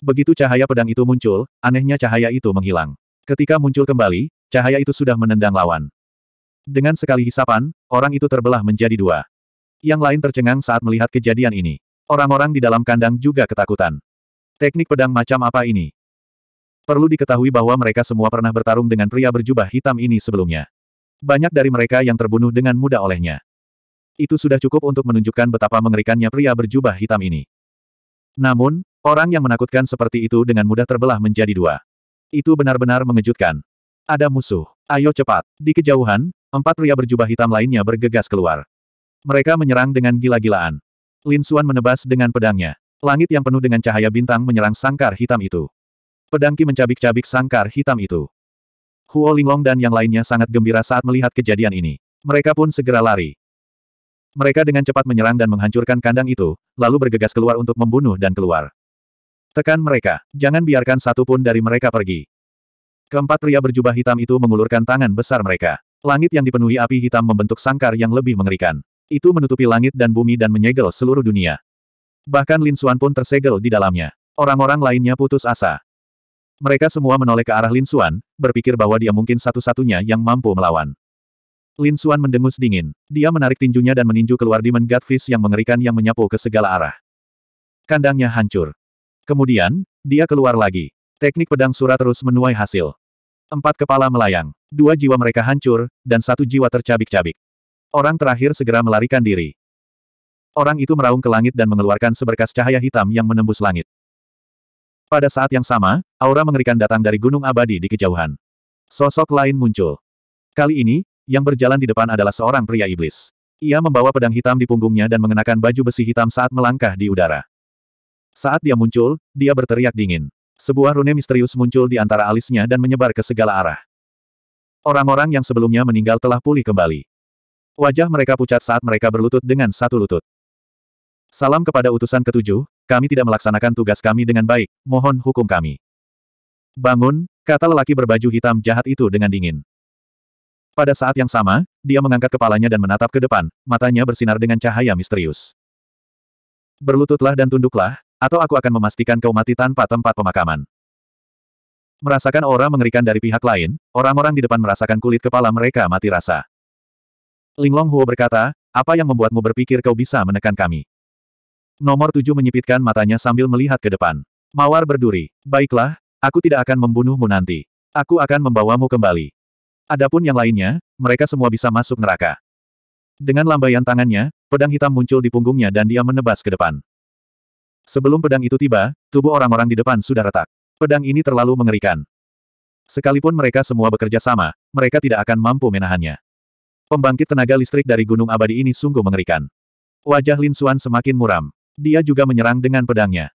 Begitu cahaya pedang itu muncul, anehnya cahaya itu menghilang. Ketika muncul kembali, cahaya itu sudah menendang lawan. Dengan sekali hisapan, orang itu terbelah menjadi dua. Yang lain tercengang saat melihat kejadian ini. Orang-orang di dalam kandang juga ketakutan. Teknik pedang macam apa ini? Perlu diketahui bahwa mereka semua pernah bertarung dengan pria berjubah hitam ini sebelumnya. Banyak dari mereka yang terbunuh dengan mudah olehnya itu sudah cukup untuk menunjukkan betapa mengerikannya pria berjubah hitam ini. Namun, orang yang menakutkan seperti itu dengan mudah terbelah menjadi dua. Itu benar-benar mengejutkan. Ada musuh. Ayo cepat. Di kejauhan, empat pria berjubah hitam lainnya bergegas keluar. Mereka menyerang dengan gila-gilaan. Lin Xuan menebas dengan pedangnya. Langit yang penuh dengan cahaya bintang menyerang sangkar hitam itu. Pedangki mencabik-cabik sangkar hitam itu. Huo Linglong dan yang lainnya sangat gembira saat melihat kejadian ini. Mereka pun segera lari. Mereka dengan cepat menyerang dan menghancurkan kandang itu, lalu bergegas keluar untuk membunuh dan keluar. Tekan mereka, jangan biarkan satu pun dari mereka pergi. Keempat pria berjubah hitam itu mengulurkan tangan besar mereka. Langit yang dipenuhi api hitam membentuk sangkar yang lebih mengerikan. Itu menutupi langit dan bumi dan menyegel seluruh dunia. Bahkan Lin Xuan pun tersegel di dalamnya. Orang-orang lainnya putus asa. Mereka semua menoleh ke arah Lin Xuan, berpikir bahwa dia mungkin satu-satunya yang mampu melawan. Lin Xuan mendengus dingin. Dia menarik tinjunya dan meninju keluar Demon Godfish yang mengerikan yang menyapu ke segala arah. Kandangnya hancur. Kemudian, dia keluar lagi. Teknik pedang surat terus menuai hasil. Empat kepala melayang, dua jiwa mereka hancur, dan satu jiwa tercabik-cabik. Orang terakhir segera melarikan diri. Orang itu meraung ke langit dan mengeluarkan seberkas cahaya hitam yang menembus langit. Pada saat yang sama, aura mengerikan datang dari gunung abadi di kejauhan. Sosok lain muncul. Kali ini, yang berjalan di depan adalah seorang pria iblis. Ia membawa pedang hitam di punggungnya dan mengenakan baju besi hitam saat melangkah di udara. Saat dia muncul, dia berteriak dingin. Sebuah rune misterius muncul di antara alisnya dan menyebar ke segala arah. Orang-orang yang sebelumnya meninggal telah pulih kembali. Wajah mereka pucat saat mereka berlutut dengan satu lutut. Salam kepada utusan ketujuh, kami tidak melaksanakan tugas kami dengan baik, mohon hukum kami. Bangun, kata lelaki berbaju hitam jahat itu dengan dingin. Pada saat yang sama, dia mengangkat kepalanya dan menatap ke depan, matanya bersinar dengan cahaya misterius. Berlututlah dan tunduklah, atau aku akan memastikan kau mati tanpa tempat pemakaman. Merasakan aura mengerikan dari pihak lain, orang-orang di depan merasakan kulit kepala mereka mati rasa. Linglong Huo berkata, apa yang membuatmu berpikir kau bisa menekan kami? Nomor tujuh menyipitkan matanya sambil melihat ke depan. Mawar berduri, baiklah, aku tidak akan membunuhmu nanti. Aku akan membawamu kembali. Adapun yang lainnya, mereka semua bisa masuk neraka. Dengan lambaian tangannya, pedang hitam muncul di punggungnya dan dia menebas ke depan. Sebelum pedang itu tiba, tubuh orang-orang di depan sudah retak. Pedang ini terlalu mengerikan. Sekalipun mereka semua bekerja sama, mereka tidak akan mampu menahannya. Pembangkit tenaga listrik dari Gunung Abadi ini sungguh mengerikan. Wajah Lin Xuan semakin muram. Dia juga menyerang dengan pedangnya.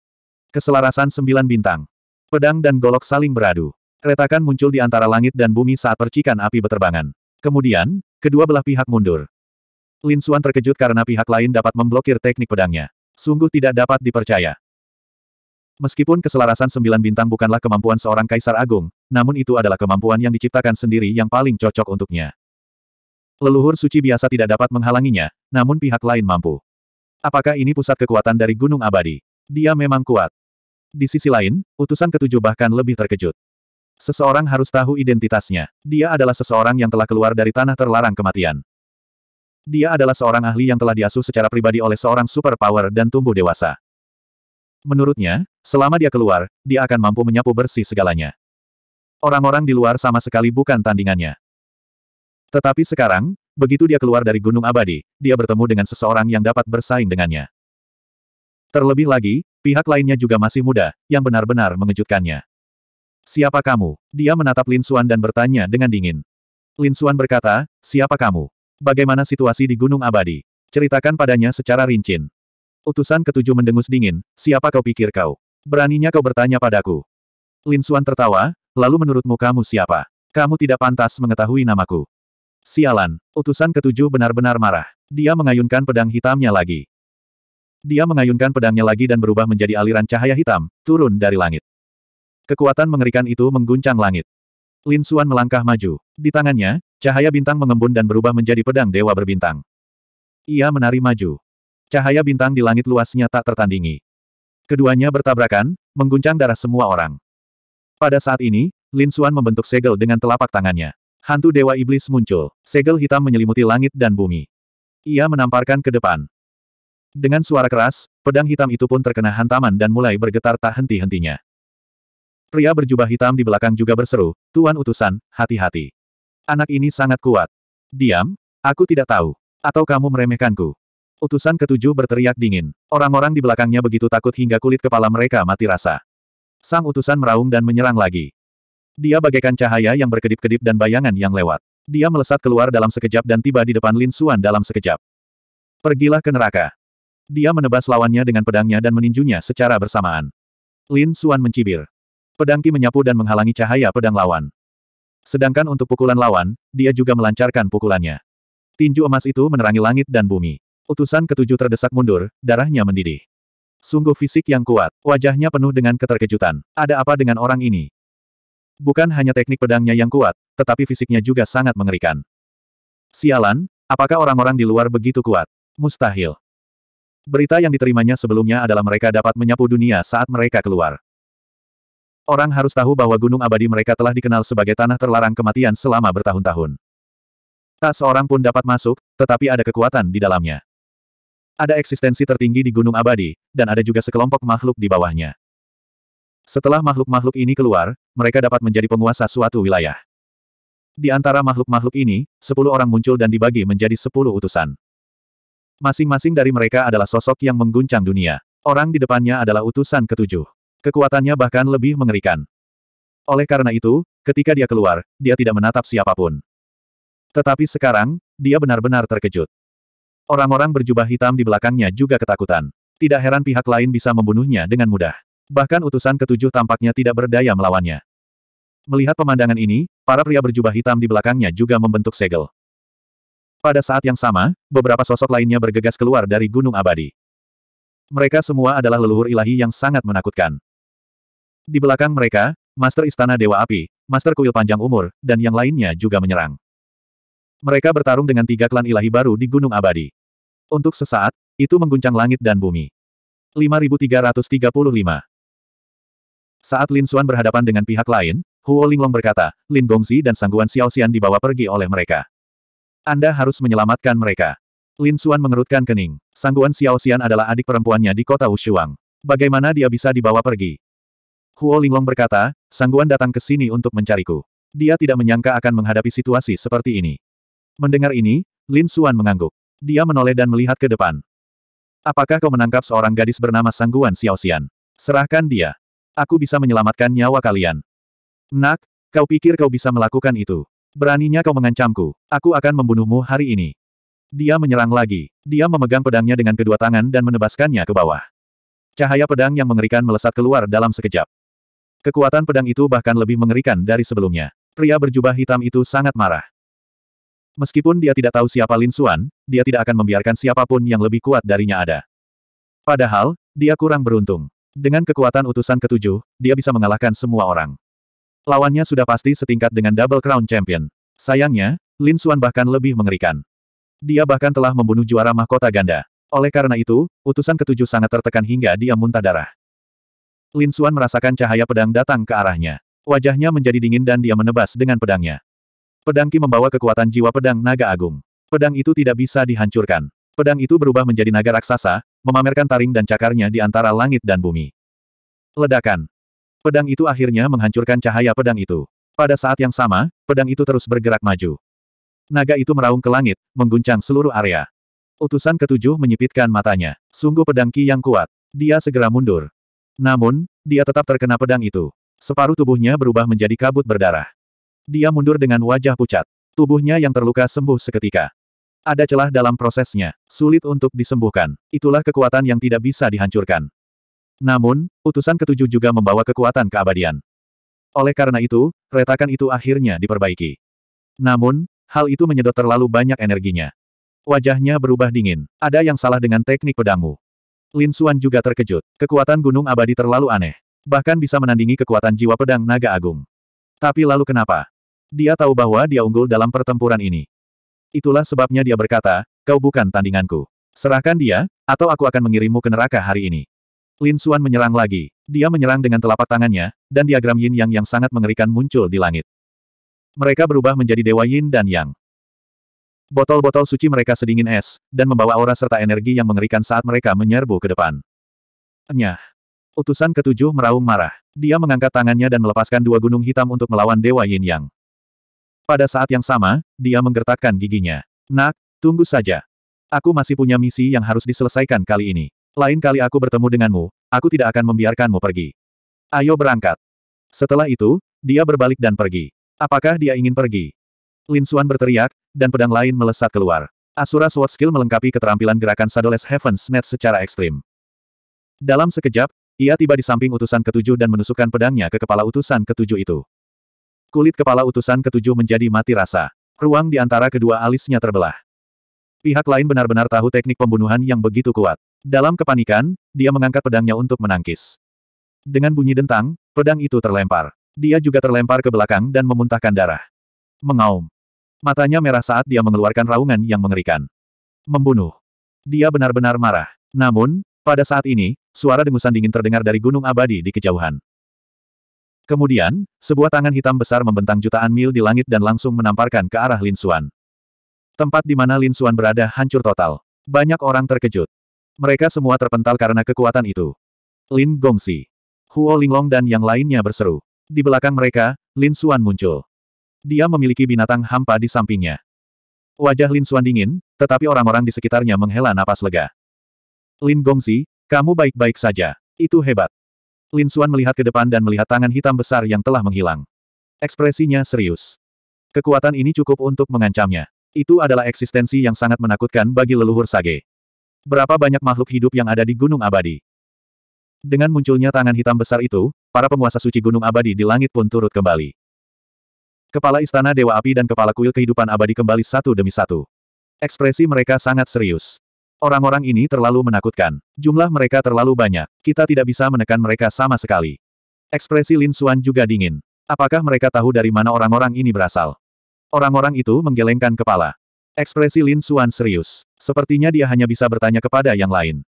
Keselarasan sembilan bintang. Pedang dan golok saling beradu. Retakan muncul di antara langit dan bumi saat percikan api beterbangan. Kemudian, kedua belah pihak mundur. Lin Xuan terkejut karena pihak lain dapat memblokir teknik pedangnya. Sungguh tidak dapat dipercaya. Meskipun keselarasan sembilan bintang bukanlah kemampuan seorang kaisar agung, namun itu adalah kemampuan yang diciptakan sendiri yang paling cocok untuknya. Leluhur suci biasa tidak dapat menghalanginya, namun pihak lain mampu. Apakah ini pusat kekuatan dari Gunung Abadi? Dia memang kuat. Di sisi lain, utusan ketujuh bahkan lebih terkejut. Seseorang harus tahu identitasnya. Dia adalah seseorang yang telah keluar dari tanah terlarang kematian. Dia adalah seorang ahli yang telah diasuh secara pribadi oleh seorang superpower dan tumbuh dewasa. Menurutnya, selama dia keluar, dia akan mampu menyapu bersih segalanya. Orang-orang di luar sama sekali bukan tandingannya. Tetapi sekarang, begitu dia keluar dari Gunung Abadi, dia bertemu dengan seseorang yang dapat bersaing dengannya. Terlebih lagi, pihak lainnya juga masih muda, yang benar-benar mengejutkannya. Siapa kamu? Dia menatap Lin Suan dan bertanya dengan dingin. Lin Suan berkata, siapa kamu? Bagaimana situasi di Gunung Abadi? Ceritakan padanya secara rinci. Utusan ketujuh mendengus dingin, siapa kau pikir kau? Beraninya kau bertanya padaku. Lin Suan tertawa, lalu menurutmu kamu siapa? Kamu tidak pantas mengetahui namaku. Sialan, utusan ketujuh benar-benar marah. Dia mengayunkan pedang hitamnya lagi. Dia mengayunkan pedangnya lagi dan berubah menjadi aliran cahaya hitam, turun dari langit. Kekuatan mengerikan itu mengguncang langit. Lin Xuan melangkah maju. Di tangannya, cahaya bintang mengembun dan berubah menjadi pedang dewa berbintang. Ia menari maju. Cahaya bintang di langit luasnya tak tertandingi. Keduanya bertabrakan, mengguncang darah semua orang. Pada saat ini, Lin Xuan membentuk segel dengan telapak tangannya. Hantu Dewa Iblis muncul, segel hitam menyelimuti langit dan bumi. Ia menamparkan ke depan. Dengan suara keras, pedang hitam itu pun terkena hantaman dan mulai bergetar tak henti-hentinya. Pria berjubah hitam di belakang juga berseru, Tuan Utusan, hati-hati. Anak ini sangat kuat. Diam, aku tidak tahu. Atau kamu meremehkanku. Utusan ketujuh berteriak dingin. Orang-orang di belakangnya begitu takut hingga kulit kepala mereka mati rasa. Sang utusan meraung dan menyerang lagi. Dia bagaikan cahaya yang berkedip-kedip dan bayangan yang lewat. Dia melesat keluar dalam sekejap dan tiba di depan Lin Suan dalam sekejap. Pergilah ke neraka. Dia menebas lawannya dengan pedangnya dan meninjunya secara bersamaan. Lin Suan mencibir. Pedang Ki menyapu dan menghalangi cahaya pedang lawan. Sedangkan untuk pukulan lawan, dia juga melancarkan pukulannya. Tinju emas itu menerangi langit dan bumi. Utusan ketujuh terdesak mundur, darahnya mendidih. Sungguh fisik yang kuat, wajahnya penuh dengan keterkejutan. Ada apa dengan orang ini? Bukan hanya teknik pedangnya yang kuat, tetapi fisiknya juga sangat mengerikan. Sialan, apakah orang-orang di luar begitu kuat? Mustahil. Berita yang diterimanya sebelumnya adalah mereka dapat menyapu dunia saat mereka keluar. Orang harus tahu bahwa gunung abadi mereka telah dikenal sebagai tanah terlarang kematian selama bertahun-tahun. Tak seorang pun dapat masuk, tetapi ada kekuatan di dalamnya. Ada eksistensi tertinggi di gunung abadi, dan ada juga sekelompok makhluk di bawahnya. Setelah makhluk-makhluk ini keluar, mereka dapat menjadi penguasa suatu wilayah. Di antara makhluk-makhluk ini, sepuluh orang muncul dan dibagi menjadi sepuluh utusan. Masing-masing dari mereka adalah sosok yang mengguncang dunia. Orang di depannya adalah utusan ketujuh. Kekuatannya bahkan lebih mengerikan. Oleh karena itu, ketika dia keluar, dia tidak menatap siapapun. Tetapi sekarang, dia benar-benar terkejut. Orang-orang berjubah hitam di belakangnya juga ketakutan. Tidak heran pihak lain bisa membunuhnya dengan mudah. Bahkan utusan ketujuh tampaknya tidak berdaya melawannya. Melihat pemandangan ini, para pria berjubah hitam di belakangnya juga membentuk segel. Pada saat yang sama, beberapa sosok lainnya bergegas keluar dari Gunung Abadi. Mereka semua adalah leluhur ilahi yang sangat menakutkan. Di belakang mereka, Master Istana Dewa Api, Master Kuil Panjang Umur, dan yang lainnya juga menyerang. Mereka bertarung dengan tiga klan ilahi baru di Gunung Abadi. Untuk sesaat, itu mengguncang langit dan bumi. 5335 Saat Lin Xuan berhadapan dengan pihak lain, Huo Linglong berkata, Lin Gongzi dan Sangguan Xiao Xian dibawa pergi oleh mereka. Anda harus menyelamatkan mereka. Lin Xuan mengerutkan kening. Sangguan Xiao Xian adalah adik perempuannya di kota Wushuang. Bagaimana dia bisa dibawa pergi? Huo Linglong berkata, Sangguan datang ke sini untuk mencariku. Dia tidak menyangka akan menghadapi situasi seperti ini. Mendengar ini, Lin Suan mengangguk. Dia menoleh dan melihat ke depan. Apakah kau menangkap seorang gadis bernama Sangguan Xiao Xian? Serahkan dia. Aku bisa menyelamatkan nyawa kalian. Nak, kau pikir kau bisa melakukan itu? Beraninya kau mengancamku. Aku akan membunuhmu hari ini. Dia menyerang lagi. Dia memegang pedangnya dengan kedua tangan dan menebaskannya ke bawah. Cahaya pedang yang mengerikan melesat keluar dalam sekejap. Kekuatan pedang itu bahkan lebih mengerikan dari sebelumnya. Pria berjubah hitam itu sangat marah. Meskipun dia tidak tahu siapa Lin Suan, dia tidak akan membiarkan siapapun yang lebih kuat darinya ada. Padahal, dia kurang beruntung. Dengan kekuatan utusan ketujuh, dia bisa mengalahkan semua orang. Lawannya sudah pasti setingkat dengan Double Crown Champion. Sayangnya, Lin Suan bahkan lebih mengerikan. Dia bahkan telah membunuh juara mahkota ganda. Oleh karena itu, utusan ketujuh sangat tertekan hingga dia muntah darah. Lin Xuan merasakan cahaya pedang datang ke arahnya. Wajahnya menjadi dingin dan dia menebas dengan pedangnya. Pedang Ki membawa kekuatan jiwa pedang naga agung. Pedang itu tidak bisa dihancurkan. Pedang itu berubah menjadi naga raksasa, memamerkan taring dan cakarnya di antara langit dan bumi. Ledakan. Pedang itu akhirnya menghancurkan cahaya pedang itu. Pada saat yang sama, pedang itu terus bergerak maju. Naga itu meraung ke langit, mengguncang seluruh area. Utusan ketujuh menyipitkan matanya. Sungguh pedang Ki yang kuat. Dia segera mundur. Namun, dia tetap terkena pedang itu. Separuh tubuhnya berubah menjadi kabut berdarah. Dia mundur dengan wajah pucat. Tubuhnya yang terluka sembuh seketika. Ada celah dalam prosesnya, sulit untuk disembuhkan. Itulah kekuatan yang tidak bisa dihancurkan. Namun, utusan ketujuh juga membawa kekuatan keabadian. Oleh karena itu, retakan itu akhirnya diperbaiki. Namun, hal itu menyedot terlalu banyak energinya. Wajahnya berubah dingin. Ada yang salah dengan teknik pedangmu. Lin Suan juga terkejut. Kekuatan gunung abadi terlalu aneh. Bahkan bisa menandingi kekuatan jiwa pedang naga agung. Tapi lalu kenapa? Dia tahu bahwa dia unggul dalam pertempuran ini. Itulah sebabnya dia berkata, kau bukan tandinganku. Serahkan dia, atau aku akan mengirimmu ke neraka hari ini. Lin Suan menyerang lagi. Dia menyerang dengan telapak tangannya, dan diagram yin yang yang sangat mengerikan muncul di langit. Mereka berubah menjadi dewa yin dan yang. Botol-botol suci mereka sedingin es, dan membawa aura serta energi yang mengerikan saat mereka menyerbu ke depan. Nyah. Utusan ketujuh meraung marah. Dia mengangkat tangannya dan melepaskan dua gunung hitam untuk melawan Dewa Yin Yang. Pada saat yang sama, dia menggertakkan giginya. Nak, tunggu saja. Aku masih punya misi yang harus diselesaikan kali ini. Lain kali aku bertemu denganmu, aku tidak akan membiarkanmu pergi. Ayo berangkat. Setelah itu, dia berbalik dan pergi. Apakah dia ingin pergi? Lin Suan berteriak, dan pedang lain melesat keluar. Asura Sword Skill melengkapi keterampilan gerakan Sadoles Heaven Snatch secara ekstrim. Dalam sekejap, ia tiba di samping utusan ketujuh dan menusukkan pedangnya ke kepala utusan ketujuh itu. Kulit kepala utusan ketujuh menjadi mati rasa. Ruang di antara kedua alisnya terbelah. Pihak lain benar-benar tahu teknik pembunuhan yang begitu kuat. Dalam kepanikan, dia mengangkat pedangnya untuk menangkis. Dengan bunyi dentang, pedang itu terlempar. Dia juga terlempar ke belakang dan memuntahkan darah. Mengaum. Matanya merah saat dia mengeluarkan raungan yang mengerikan. Membunuh. Dia benar-benar marah. Namun, pada saat ini, suara dengusan dingin terdengar dari gunung abadi di kejauhan. Kemudian, sebuah tangan hitam besar membentang jutaan mil di langit dan langsung menamparkan ke arah Lin Xuan. Tempat di mana Lin Xuan berada hancur total. Banyak orang terkejut. Mereka semua terpental karena kekuatan itu. Lin Gongsi, Huo Linglong dan yang lainnya berseru. Di belakang mereka, Lin Xuan muncul. Dia memiliki binatang hampa di sampingnya. Wajah Lin Xuan dingin, tetapi orang-orang di sekitarnya menghela napas lega. Lin Gongzi, kamu baik-baik saja. Itu hebat. Lin Xuan melihat ke depan dan melihat tangan hitam besar yang telah menghilang. Ekspresinya serius. Kekuatan ini cukup untuk mengancamnya. Itu adalah eksistensi yang sangat menakutkan bagi leluhur Sage. Berapa banyak makhluk hidup yang ada di Gunung Abadi? Dengan munculnya tangan hitam besar itu, para penguasa suci Gunung Abadi di langit pun turut kembali. Kepala Istana Dewa Api dan Kepala Kuil Kehidupan Abadi kembali satu demi satu. Ekspresi mereka sangat serius. Orang-orang ini terlalu menakutkan. Jumlah mereka terlalu banyak. Kita tidak bisa menekan mereka sama sekali. Ekspresi Lin Xuan juga dingin. Apakah mereka tahu dari mana orang-orang ini berasal? Orang-orang itu menggelengkan kepala. Ekspresi Lin Xuan serius. Sepertinya dia hanya bisa bertanya kepada yang lain.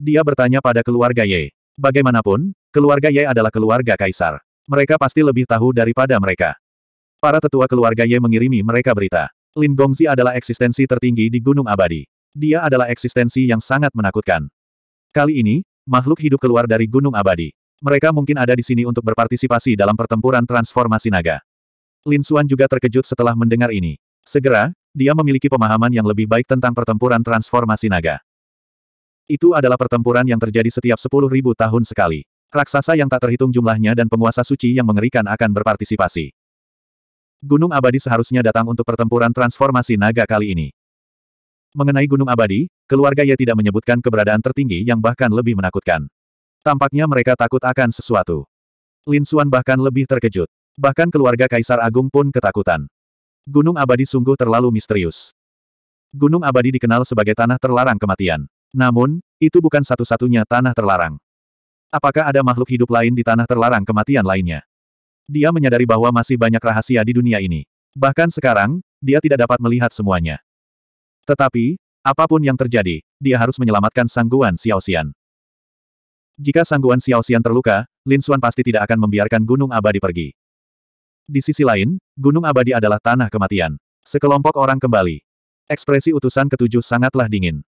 Dia bertanya pada keluarga Ye. Bagaimanapun, keluarga Ye adalah keluarga kaisar. Mereka pasti lebih tahu daripada mereka. Para tetua keluarga Ye mengirimi mereka berita. Lin Gongzi adalah eksistensi tertinggi di Gunung Abadi. Dia adalah eksistensi yang sangat menakutkan. Kali ini, makhluk hidup keluar dari Gunung Abadi. Mereka mungkin ada di sini untuk berpartisipasi dalam pertempuran transformasi naga. Lin Xuan juga terkejut setelah mendengar ini. Segera, dia memiliki pemahaman yang lebih baik tentang pertempuran transformasi naga. Itu adalah pertempuran yang terjadi setiap 10.000 tahun sekali. Raksasa yang tak terhitung jumlahnya dan penguasa suci yang mengerikan akan berpartisipasi. Gunung Abadi seharusnya datang untuk pertempuran transformasi naga kali ini. Mengenai Gunung Abadi, keluarga Ye tidak menyebutkan keberadaan tertinggi yang bahkan lebih menakutkan. Tampaknya mereka takut akan sesuatu. Lin Xuan bahkan lebih terkejut. Bahkan keluarga Kaisar Agung pun ketakutan. Gunung Abadi sungguh terlalu misterius. Gunung Abadi dikenal sebagai tanah terlarang kematian. Namun, itu bukan satu-satunya tanah terlarang. Apakah ada makhluk hidup lain di tanah terlarang kematian lainnya? Dia menyadari bahwa masih banyak rahasia di dunia ini. Bahkan sekarang, dia tidak dapat melihat semuanya. Tetapi, apapun yang terjadi, dia harus menyelamatkan sangguan Xiao Xian. Jika sangguan Xiao Xian terluka, Lin Xuan pasti tidak akan membiarkan Gunung Abadi pergi. Di sisi lain, Gunung Abadi adalah tanah kematian. Sekelompok orang kembali. Ekspresi utusan ketujuh sangatlah dingin.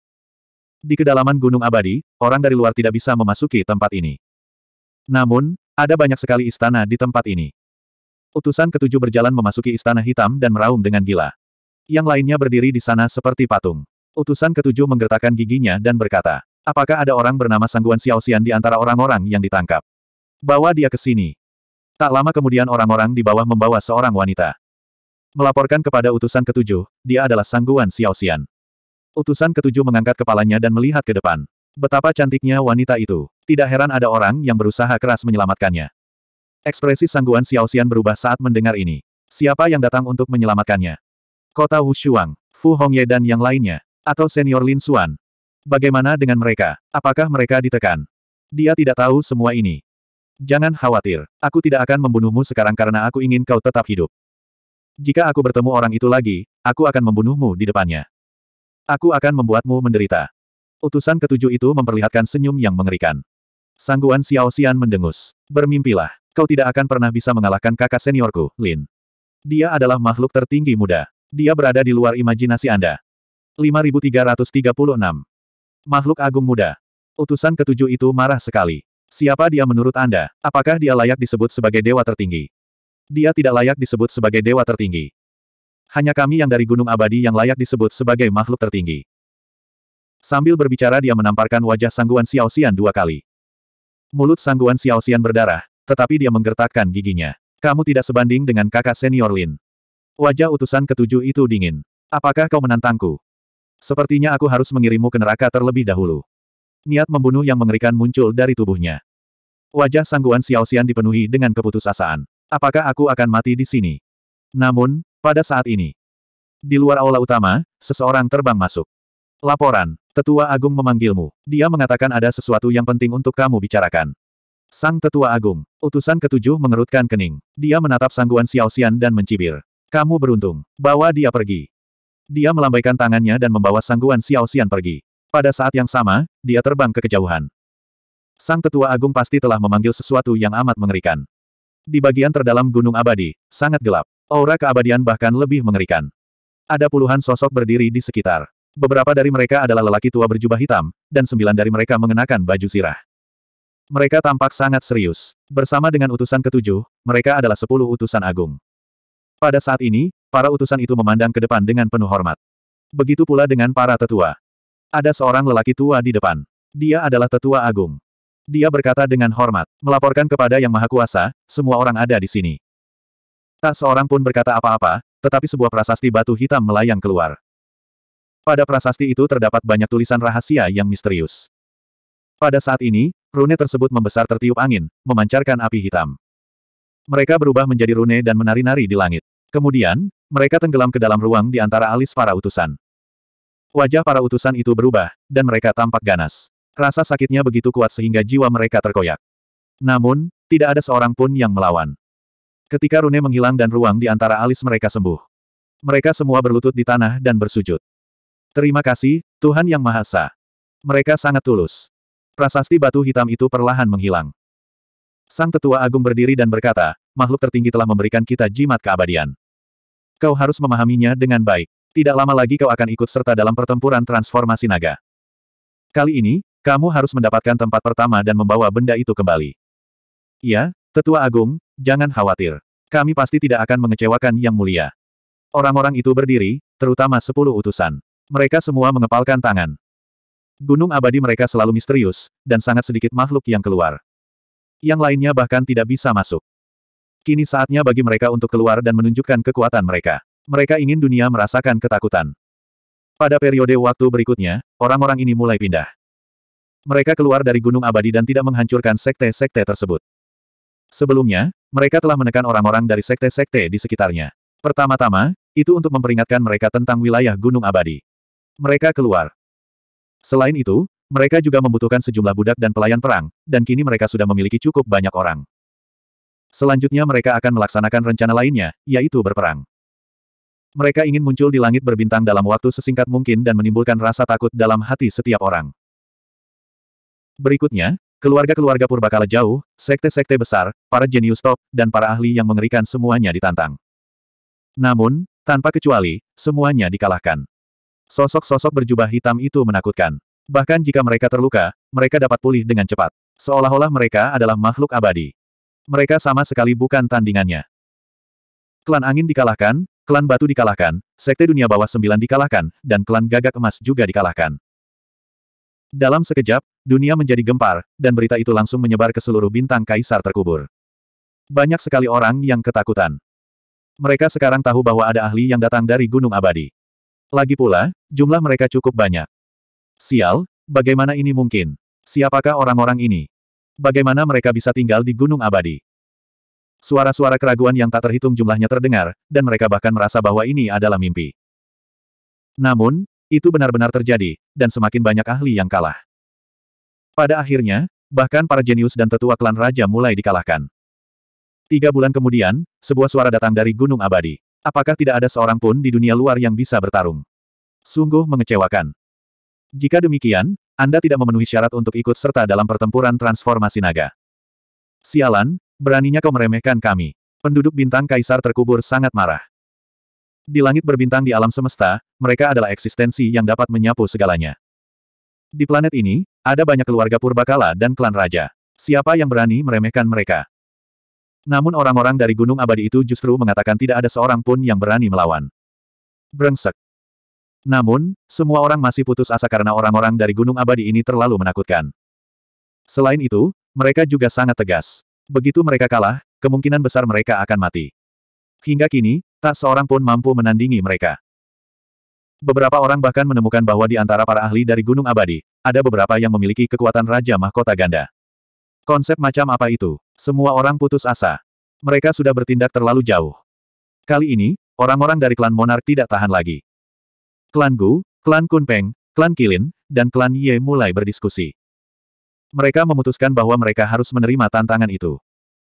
Di kedalaman Gunung Abadi, orang dari luar tidak bisa memasuki tempat ini. Namun, ada banyak sekali istana di tempat ini. Utusan ketujuh berjalan memasuki istana hitam dan meraung dengan gila. Yang lainnya berdiri di sana seperti patung. Utusan ketujuh menggertakkan giginya dan berkata, apakah ada orang bernama Sangguan Xiaoxian di antara orang-orang yang ditangkap? Bawa dia ke sini. Tak lama kemudian orang-orang di bawah membawa seorang wanita. Melaporkan kepada utusan ketujuh, dia adalah Sangguan Xiaoxian. Utusan ketujuh mengangkat kepalanya dan melihat ke depan. Betapa cantiknya wanita itu. Tidak heran ada orang yang berusaha keras menyelamatkannya. Ekspresi sangguan Xian berubah saat mendengar ini. Siapa yang datang untuk menyelamatkannya? Kota Wushuang, Fu Hongye dan yang lainnya. Atau senior Lin Xuan. Bagaimana dengan mereka? Apakah mereka ditekan? Dia tidak tahu semua ini. Jangan khawatir, aku tidak akan membunuhmu sekarang karena aku ingin kau tetap hidup. Jika aku bertemu orang itu lagi, aku akan membunuhmu di depannya. Aku akan membuatmu menderita. Utusan ketujuh itu memperlihatkan senyum yang mengerikan. Sangguan Xiao Xian mendengus. Bermimpilah, kau tidak akan pernah bisa mengalahkan kakak seniorku, Lin. Dia adalah makhluk tertinggi muda. Dia berada di luar imajinasi Anda. 5336. Makhluk agung muda. Utusan ketujuh itu marah sekali. Siapa dia menurut Anda? Apakah dia layak disebut sebagai dewa tertinggi? Dia tidak layak disebut sebagai dewa tertinggi. Hanya kami yang dari Gunung Abadi yang layak disebut sebagai makhluk tertinggi. Sambil berbicara dia menamparkan wajah Sangguan Xiao Xian dua kali. Mulut Sangguan Xiao Xian berdarah, tetapi dia menggertakkan giginya. Kamu tidak sebanding dengan kakak senior Lin. Wajah utusan ketujuh itu dingin. Apakah kau menantangku? Sepertinya aku harus mengirimmu ke neraka terlebih dahulu. Niat membunuh yang mengerikan muncul dari tubuhnya. Wajah Sangguan Xiao Xian dipenuhi dengan keputusasaan. Apakah aku akan mati di sini? Namun, pada saat ini, di luar aula utama, seseorang terbang masuk. Laporan. Tetua Agung memanggilmu. Dia mengatakan ada sesuatu yang penting untuk kamu bicarakan. Sang Tetua Agung. Utusan ketujuh mengerutkan kening. Dia menatap sangguan Xiao Xian dan mencibir. Kamu beruntung. Bawa dia pergi. Dia melambaikan tangannya dan membawa sangguan Xiao Xian pergi. Pada saat yang sama, dia terbang ke kejauhan. Sang Tetua Agung pasti telah memanggil sesuatu yang amat mengerikan. Di bagian terdalam Gunung Abadi, sangat gelap. Aura keabadian bahkan lebih mengerikan. Ada puluhan sosok berdiri di sekitar. Beberapa dari mereka adalah lelaki tua berjubah hitam, dan sembilan dari mereka mengenakan baju sirah. Mereka tampak sangat serius. Bersama dengan utusan ketujuh, mereka adalah sepuluh utusan agung. Pada saat ini, para utusan itu memandang ke depan dengan penuh hormat. Begitu pula dengan para tetua. Ada seorang lelaki tua di depan. Dia adalah tetua agung. Dia berkata dengan hormat, melaporkan kepada Yang Maha Kuasa, semua orang ada di sini. Tak seorang pun berkata apa-apa, tetapi sebuah prasasti batu hitam melayang keluar. Pada prasasti itu terdapat banyak tulisan rahasia yang misterius. Pada saat ini, rune tersebut membesar tertiup angin, memancarkan api hitam. Mereka berubah menjadi rune dan menari-nari di langit. Kemudian, mereka tenggelam ke dalam ruang di antara alis para utusan. Wajah para utusan itu berubah, dan mereka tampak ganas. Rasa sakitnya begitu kuat sehingga jiwa mereka terkoyak. Namun, tidak ada seorang pun yang melawan. Ketika rune menghilang dan ruang di antara alis mereka sembuh. Mereka semua berlutut di tanah dan bersujud. Terima kasih, Tuhan Yang Maha Esa. Mereka sangat tulus. Prasasti batu hitam itu perlahan menghilang. Sang tetua agung berdiri dan berkata, makhluk tertinggi telah memberikan kita jimat keabadian. Kau harus memahaminya dengan baik. Tidak lama lagi kau akan ikut serta dalam pertempuran transformasi naga. Kali ini, kamu harus mendapatkan tempat pertama dan membawa benda itu kembali. Ya, Tetua Agung, jangan khawatir. Kami pasti tidak akan mengecewakan Yang Mulia. Orang-orang itu berdiri, terutama sepuluh utusan. Mereka semua mengepalkan tangan. Gunung abadi mereka selalu misterius, dan sangat sedikit makhluk yang keluar. Yang lainnya bahkan tidak bisa masuk. Kini saatnya bagi mereka untuk keluar dan menunjukkan kekuatan mereka. Mereka ingin dunia merasakan ketakutan. Pada periode waktu berikutnya, orang-orang ini mulai pindah. Mereka keluar dari gunung abadi dan tidak menghancurkan sekte-sekte tersebut. Sebelumnya, mereka telah menekan orang-orang dari sekte-sekte di sekitarnya. Pertama-tama, itu untuk memperingatkan mereka tentang wilayah gunung abadi. Mereka keluar. Selain itu, mereka juga membutuhkan sejumlah budak dan pelayan perang, dan kini mereka sudah memiliki cukup banyak orang. Selanjutnya mereka akan melaksanakan rencana lainnya, yaitu berperang. Mereka ingin muncul di langit berbintang dalam waktu sesingkat mungkin dan menimbulkan rasa takut dalam hati setiap orang. Berikutnya, keluarga-keluarga purbakala jauh, sekte-sekte besar, para jenius top, dan para ahli yang mengerikan semuanya ditantang. Namun, tanpa kecuali, semuanya dikalahkan. Sosok-sosok berjubah hitam itu menakutkan. Bahkan jika mereka terluka, mereka dapat pulih dengan cepat. Seolah-olah mereka adalah makhluk abadi. Mereka sama sekali bukan tandingannya. Klan angin dikalahkan, klan batu dikalahkan, sekte dunia bawah sembilan dikalahkan, dan klan gagak emas juga dikalahkan. Dalam sekejap, dunia menjadi gempar, dan berita itu langsung menyebar ke seluruh bintang kaisar terkubur. Banyak sekali orang yang ketakutan. Mereka sekarang tahu bahwa ada ahli yang datang dari Gunung Abadi. Lagi pula, jumlah mereka cukup banyak. Sial, bagaimana ini mungkin? Siapakah orang-orang ini? Bagaimana mereka bisa tinggal di Gunung Abadi? Suara-suara keraguan yang tak terhitung jumlahnya terdengar, dan mereka bahkan merasa bahwa ini adalah mimpi. Namun, itu benar-benar terjadi, dan semakin banyak ahli yang kalah. Pada akhirnya, bahkan para jenius dan tetua klan raja mulai dikalahkan. Tiga bulan kemudian, sebuah suara datang dari Gunung Abadi. Apakah tidak ada seorang pun di dunia luar yang bisa bertarung? Sungguh mengecewakan. Jika demikian, Anda tidak memenuhi syarat untuk ikut serta dalam pertempuran transformasi naga. Sialan, beraninya kau meremehkan kami. Penduduk bintang kaisar terkubur sangat marah. Di langit berbintang di alam semesta, mereka adalah eksistensi yang dapat menyapu segalanya. Di planet ini, ada banyak keluarga purbakala dan klan raja. Siapa yang berani meremehkan mereka? Namun orang-orang dari Gunung Abadi itu justru mengatakan tidak ada seorang pun yang berani melawan. Brengsek. Namun, semua orang masih putus asa karena orang-orang dari Gunung Abadi ini terlalu menakutkan. Selain itu, mereka juga sangat tegas. Begitu mereka kalah, kemungkinan besar mereka akan mati. Hingga kini, tak seorang pun mampu menandingi mereka. Beberapa orang bahkan menemukan bahwa di antara para ahli dari Gunung Abadi, ada beberapa yang memiliki kekuatan Raja Mahkota Ganda. Konsep macam apa itu? Semua orang putus asa. Mereka sudah bertindak terlalu jauh. Kali ini, orang-orang dari klan Monark tidak tahan lagi. Klan Gu, klan Kunpeng, klan Kilin, dan klan Ye mulai berdiskusi. Mereka memutuskan bahwa mereka harus menerima tantangan itu.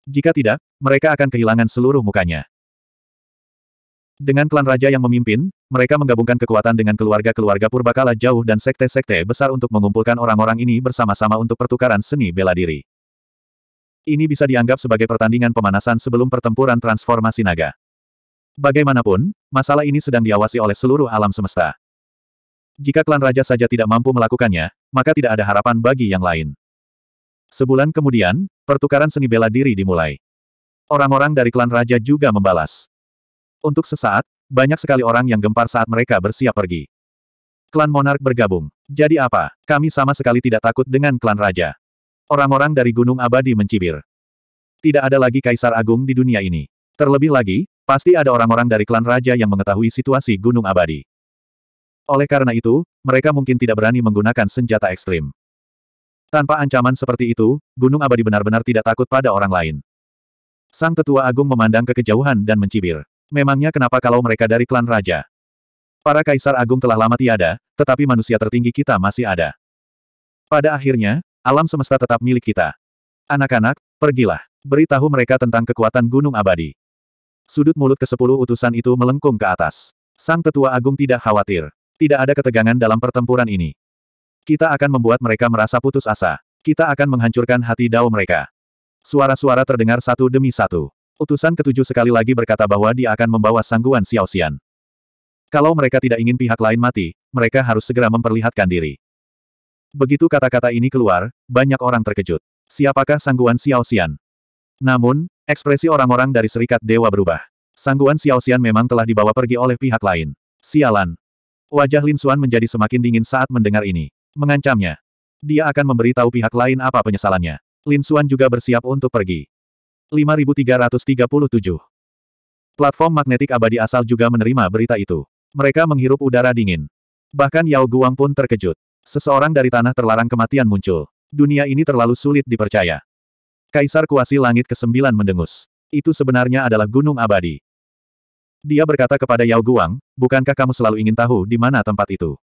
Jika tidak, mereka akan kehilangan seluruh mukanya. Dengan klan raja yang memimpin, mereka menggabungkan kekuatan dengan keluarga-keluarga purbakala jauh dan sekte-sekte besar untuk mengumpulkan orang-orang ini bersama-sama untuk pertukaran seni bela diri. Ini bisa dianggap sebagai pertandingan pemanasan sebelum pertempuran transformasi naga. Bagaimanapun, masalah ini sedang diawasi oleh seluruh alam semesta. Jika klan raja saja tidak mampu melakukannya, maka tidak ada harapan bagi yang lain. Sebulan kemudian, pertukaran seni bela diri dimulai. Orang-orang dari klan raja juga membalas. Untuk sesaat, banyak sekali orang yang gempar saat mereka bersiap pergi. Klan Monark bergabung. Jadi apa? Kami sama sekali tidak takut dengan klan raja. Orang-orang dari Gunung Abadi mencibir. Tidak ada lagi Kaisar Agung di dunia ini. Terlebih lagi, pasti ada orang-orang dari klan raja yang mengetahui situasi Gunung Abadi. Oleh karena itu, mereka mungkin tidak berani menggunakan senjata ekstrim. Tanpa ancaman seperti itu, Gunung Abadi benar-benar tidak takut pada orang lain. Sang Tetua Agung memandang ke kejauhan dan mencibir. Memangnya kenapa kalau mereka dari klan raja? Para Kaisar Agung telah lama tiada, tetapi manusia tertinggi kita masih ada. Pada akhirnya, Alam semesta tetap milik kita. Anak-anak, pergilah. Beritahu mereka tentang kekuatan gunung abadi. Sudut mulut ke ke-10 utusan itu melengkung ke atas. Sang tetua agung tidak khawatir. Tidak ada ketegangan dalam pertempuran ini. Kita akan membuat mereka merasa putus asa. Kita akan menghancurkan hati dao mereka. Suara-suara terdengar satu demi satu. Utusan ketujuh sekali lagi berkata bahwa dia akan membawa sangguan Xiaoxian. Kalau mereka tidak ingin pihak lain mati, mereka harus segera memperlihatkan diri. Begitu kata-kata ini keluar, banyak orang terkejut. Siapakah Sangguan Xiao Xian? Namun, ekspresi orang-orang dari Serikat Dewa berubah. Sangguan Xiao Xian memang telah dibawa pergi oleh pihak lain. Sialan. Wajah Lin Xuan menjadi semakin dingin saat mendengar ini. Mengancamnya. Dia akan memberitahu pihak lain apa penyesalannya. Lin Xuan juga bersiap untuk pergi. 5337 Platform magnetik abadi asal juga menerima berita itu. Mereka menghirup udara dingin. Bahkan Yao Guang pun terkejut. Seseorang dari tanah terlarang kematian muncul. Dunia ini terlalu sulit dipercaya. Kaisar Kuasi Langit ke-9 mendengus. Itu sebenarnya adalah gunung abadi. Dia berkata kepada Yao Guang, bukankah kamu selalu ingin tahu di mana tempat itu?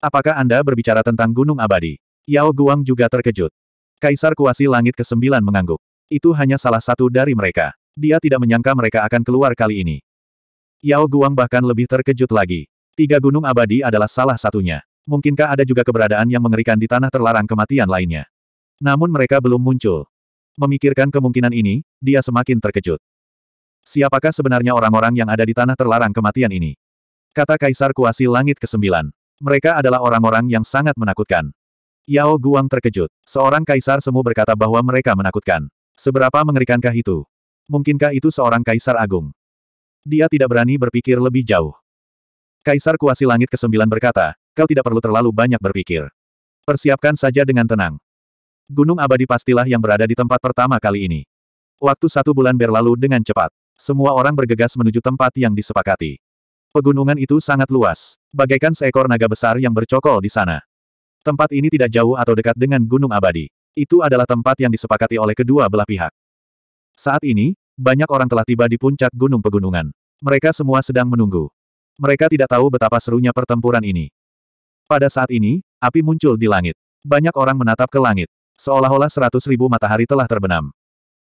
Apakah Anda berbicara tentang gunung abadi? Yao Guang juga terkejut. Kaisar Kuasi Langit ke-9 mengangguk. Itu hanya salah satu dari mereka. Dia tidak menyangka mereka akan keluar kali ini. Yao Guang bahkan lebih terkejut lagi. Tiga gunung abadi adalah salah satunya. Mungkinkah ada juga keberadaan yang mengerikan di tanah terlarang kematian lainnya? Namun mereka belum muncul. Memikirkan kemungkinan ini, dia semakin terkejut. Siapakah sebenarnya orang-orang yang ada di tanah terlarang kematian ini? Kata Kaisar Kuasi Langit ke-9. Mereka adalah orang-orang yang sangat menakutkan. Yao Guang terkejut. Seorang kaisar semu berkata bahwa mereka menakutkan. Seberapa mengerikankah itu? Mungkinkah itu seorang kaisar agung? Dia tidak berani berpikir lebih jauh. Kaisar Kuasi Langit ke-9 berkata, Kau tidak perlu terlalu banyak berpikir. Persiapkan saja dengan tenang. Gunung abadi pastilah yang berada di tempat pertama kali ini. Waktu satu bulan berlalu dengan cepat. Semua orang bergegas menuju tempat yang disepakati. Pegunungan itu sangat luas, bagaikan seekor naga besar yang bercokol di sana. Tempat ini tidak jauh atau dekat dengan Gunung Abadi. Itu adalah tempat yang disepakati oleh kedua belah pihak. Saat ini, banyak orang telah tiba di puncak gunung pegunungan. Mereka semua sedang menunggu. Mereka tidak tahu betapa serunya pertempuran ini. Pada saat ini, api muncul di langit. Banyak orang menatap ke langit. Seolah-olah seratus ribu matahari telah terbenam.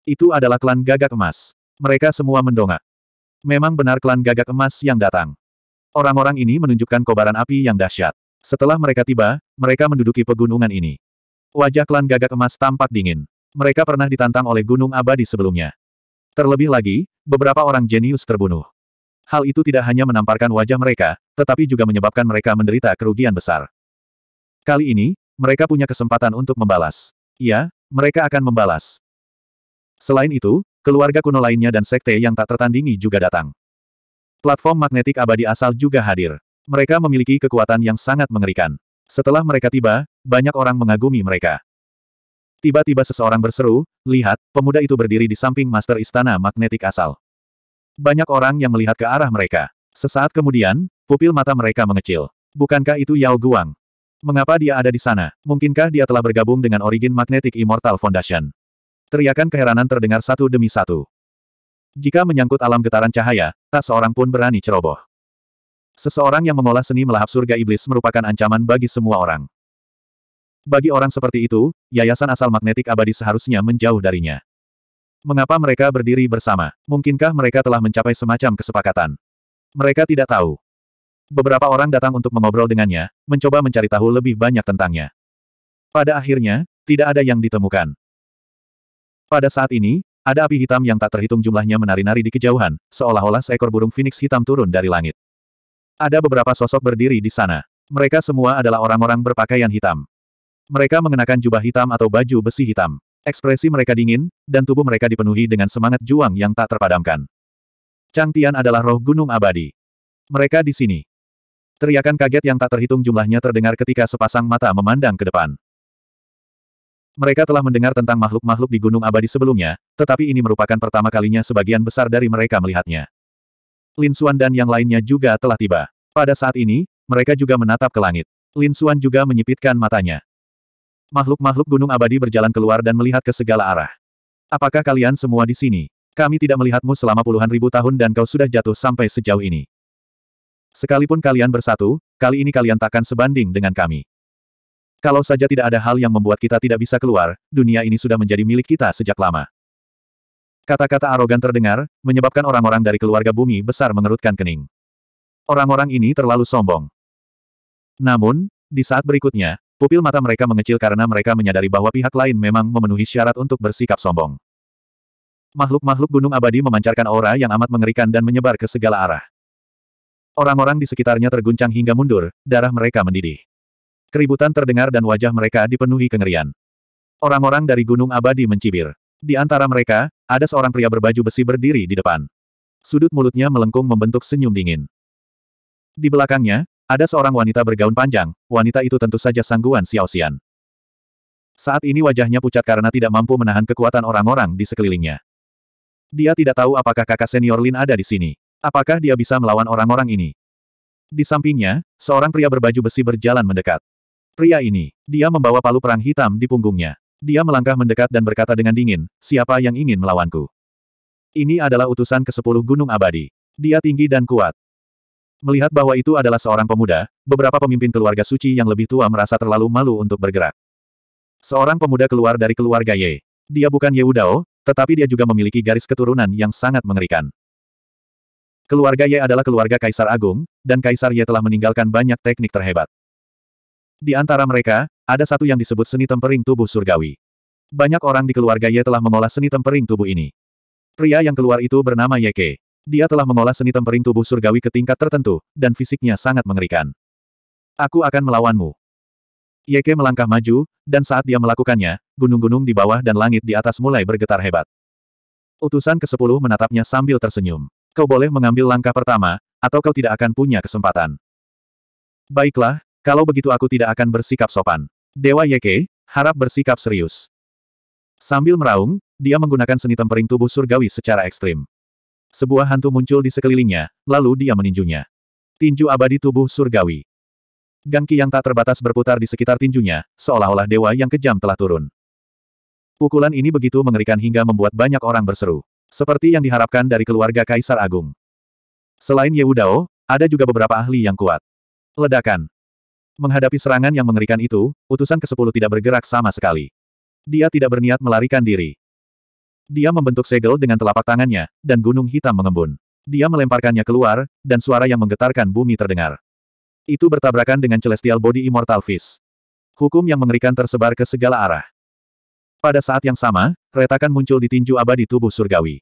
Itu adalah klan gagak emas. Mereka semua mendongak. Memang benar klan gagak emas yang datang. Orang-orang ini menunjukkan kobaran api yang dahsyat. Setelah mereka tiba, mereka menduduki pegunungan ini. Wajah klan gagak emas tampak dingin. Mereka pernah ditantang oleh gunung abadi sebelumnya. Terlebih lagi, beberapa orang jenius terbunuh. Hal itu tidak hanya menamparkan wajah mereka, tetapi juga menyebabkan mereka menderita kerugian besar. Kali ini, mereka punya kesempatan untuk membalas. Ya, mereka akan membalas. Selain itu, keluarga kuno lainnya dan sekte yang tak tertandingi juga datang. Platform magnetik abadi asal juga hadir. Mereka memiliki kekuatan yang sangat mengerikan. Setelah mereka tiba, banyak orang mengagumi mereka. Tiba-tiba seseorang berseru, lihat, pemuda itu berdiri di samping master istana magnetik asal. Banyak orang yang melihat ke arah mereka. Sesaat kemudian, pupil mata mereka mengecil. Bukankah itu Yao Guang? Mengapa dia ada di sana? Mungkinkah dia telah bergabung dengan Origin Magnetic Immortal Foundation? Teriakan keheranan terdengar satu demi satu. Jika menyangkut alam getaran cahaya, tak seorang pun berani ceroboh. Seseorang yang mengolah seni melahap surga iblis merupakan ancaman bagi semua orang. Bagi orang seperti itu, yayasan asal magnetik abadi seharusnya menjauh darinya. Mengapa mereka berdiri bersama? Mungkinkah mereka telah mencapai semacam kesepakatan? Mereka tidak tahu. Beberapa orang datang untuk mengobrol dengannya, mencoba mencari tahu lebih banyak tentangnya. Pada akhirnya, tidak ada yang ditemukan. Pada saat ini, ada api hitam yang tak terhitung jumlahnya menari-nari di kejauhan, seolah-olah seekor burung phoenix hitam turun dari langit. Ada beberapa sosok berdiri di sana. Mereka semua adalah orang-orang berpakaian hitam. Mereka mengenakan jubah hitam atau baju besi hitam. Ekspresi mereka dingin, dan tubuh mereka dipenuhi dengan semangat juang yang tak terpadamkan. Chang Tian adalah roh gunung abadi. Mereka di sini. Teriakan kaget yang tak terhitung jumlahnya terdengar ketika sepasang mata memandang ke depan. Mereka telah mendengar tentang makhluk-makhluk di gunung abadi sebelumnya, tetapi ini merupakan pertama kalinya sebagian besar dari mereka melihatnya. Lin Xuan dan yang lainnya juga telah tiba. Pada saat ini, mereka juga menatap ke langit. Lin Xuan juga menyipitkan matanya. Makhluk-makhluk gunung abadi berjalan keluar dan melihat ke segala arah. Apakah kalian semua di sini? Kami tidak melihatmu selama puluhan ribu tahun dan kau sudah jatuh sampai sejauh ini. Sekalipun kalian bersatu, kali ini kalian takkan sebanding dengan kami. Kalau saja tidak ada hal yang membuat kita tidak bisa keluar, dunia ini sudah menjadi milik kita sejak lama. Kata-kata arogan terdengar, menyebabkan orang-orang dari keluarga bumi besar mengerutkan kening. Orang-orang ini terlalu sombong. Namun, di saat berikutnya, Pupil mata mereka mengecil karena mereka menyadari bahwa pihak lain memang memenuhi syarat untuk bersikap sombong. Makhluk-makhluk gunung abadi memancarkan aura yang amat mengerikan dan menyebar ke segala arah. Orang-orang di sekitarnya terguncang hingga mundur, darah mereka mendidih. Keributan terdengar dan wajah mereka dipenuhi kengerian. Orang-orang dari gunung abadi mencibir. Di antara mereka, ada seorang pria berbaju besi berdiri di depan. Sudut mulutnya melengkung membentuk senyum dingin. Di belakangnya, ada seorang wanita bergaun panjang, wanita itu tentu saja sangguan Xiao Xian. Saat ini wajahnya pucat karena tidak mampu menahan kekuatan orang-orang di sekelilingnya. Dia tidak tahu apakah kakak senior Lin ada di sini. Apakah dia bisa melawan orang-orang ini? Di sampingnya, seorang pria berbaju besi berjalan mendekat. Pria ini, dia membawa palu perang hitam di punggungnya. Dia melangkah mendekat dan berkata dengan dingin, siapa yang ingin melawanku? Ini adalah utusan ke-10 Gunung Abadi. Dia tinggi dan kuat. Melihat bahwa itu adalah seorang pemuda, beberapa pemimpin keluarga suci yang lebih tua merasa terlalu malu untuk bergerak. Seorang pemuda keluar dari keluarga Ye. Dia bukan Ye Yeudao, tetapi dia juga memiliki garis keturunan yang sangat mengerikan. Keluarga Ye adalah keluarga Kaisar Agung, dan Kaisar Ye telah meninggalkan banyak teknik terhebat. Di antara mereka, ada satu yang disebut seni tempering tubuh surgawi. Banyak orang di keluarga Ye telah mengolah seni tempering tubuh ini. Pria yang keluar itu bernama Ye Ke. Dia telah mengolah seni tempering tubuh surgawi ke tingkat tertentu, dan fisiknya sangat mengerikan. Aku akan melawanmu. Yeke melangkah maju, dan saat dia melakukannya, gunung-gunung di bawah dan langit di atas mulai bergetar hebat. Utusan ke-10 menatapnya sambil tersenyum. Kau boleh mengambil langkah pertama, atau kau tidak akan punya kesempatan. Baiklah, kalau begitu aku tidak akan bersikap sopan. Dewa Yeke, harap bersikap serius. Sambil meraung, dia menggunakan seni tempering tubuh surgawi secara ekstrim. Sebuah hantu muncul di sekelilingnya, lalu dia meninjunya. Tinju abadi tubuh surgawi. Gangki yang tak terbatas berputar di sekitar tinjunya, seolah-olah dewa yang kejam telah turun. Pukulan ini begitu mengerikan hingga membuat banyak orang berseru. Seperti yang diharapkan dari keluarga Kaisar Agung. Selain Yehudao, ada juga beberapa ahli yang kuat. Ledakan. Menghadapi serangan yang mengerikan itu, utusan ke-10 tidak bergerak sama sekali. Dia tidak berniat melarikan diri. Dia membentuk segel dengan telapak tangannya, dan gunung hitam mengembun. Dia melemparkannya keluar, dan suara yang menggetarkan bumi terdengar. Itu bertabrakan dengan Celestial Body Immortal Fist. Hukum yang mengerikan tersebar ke segala arah. Pada saat yang sama, retakan muncul di tinju abadi tubuh surgawi.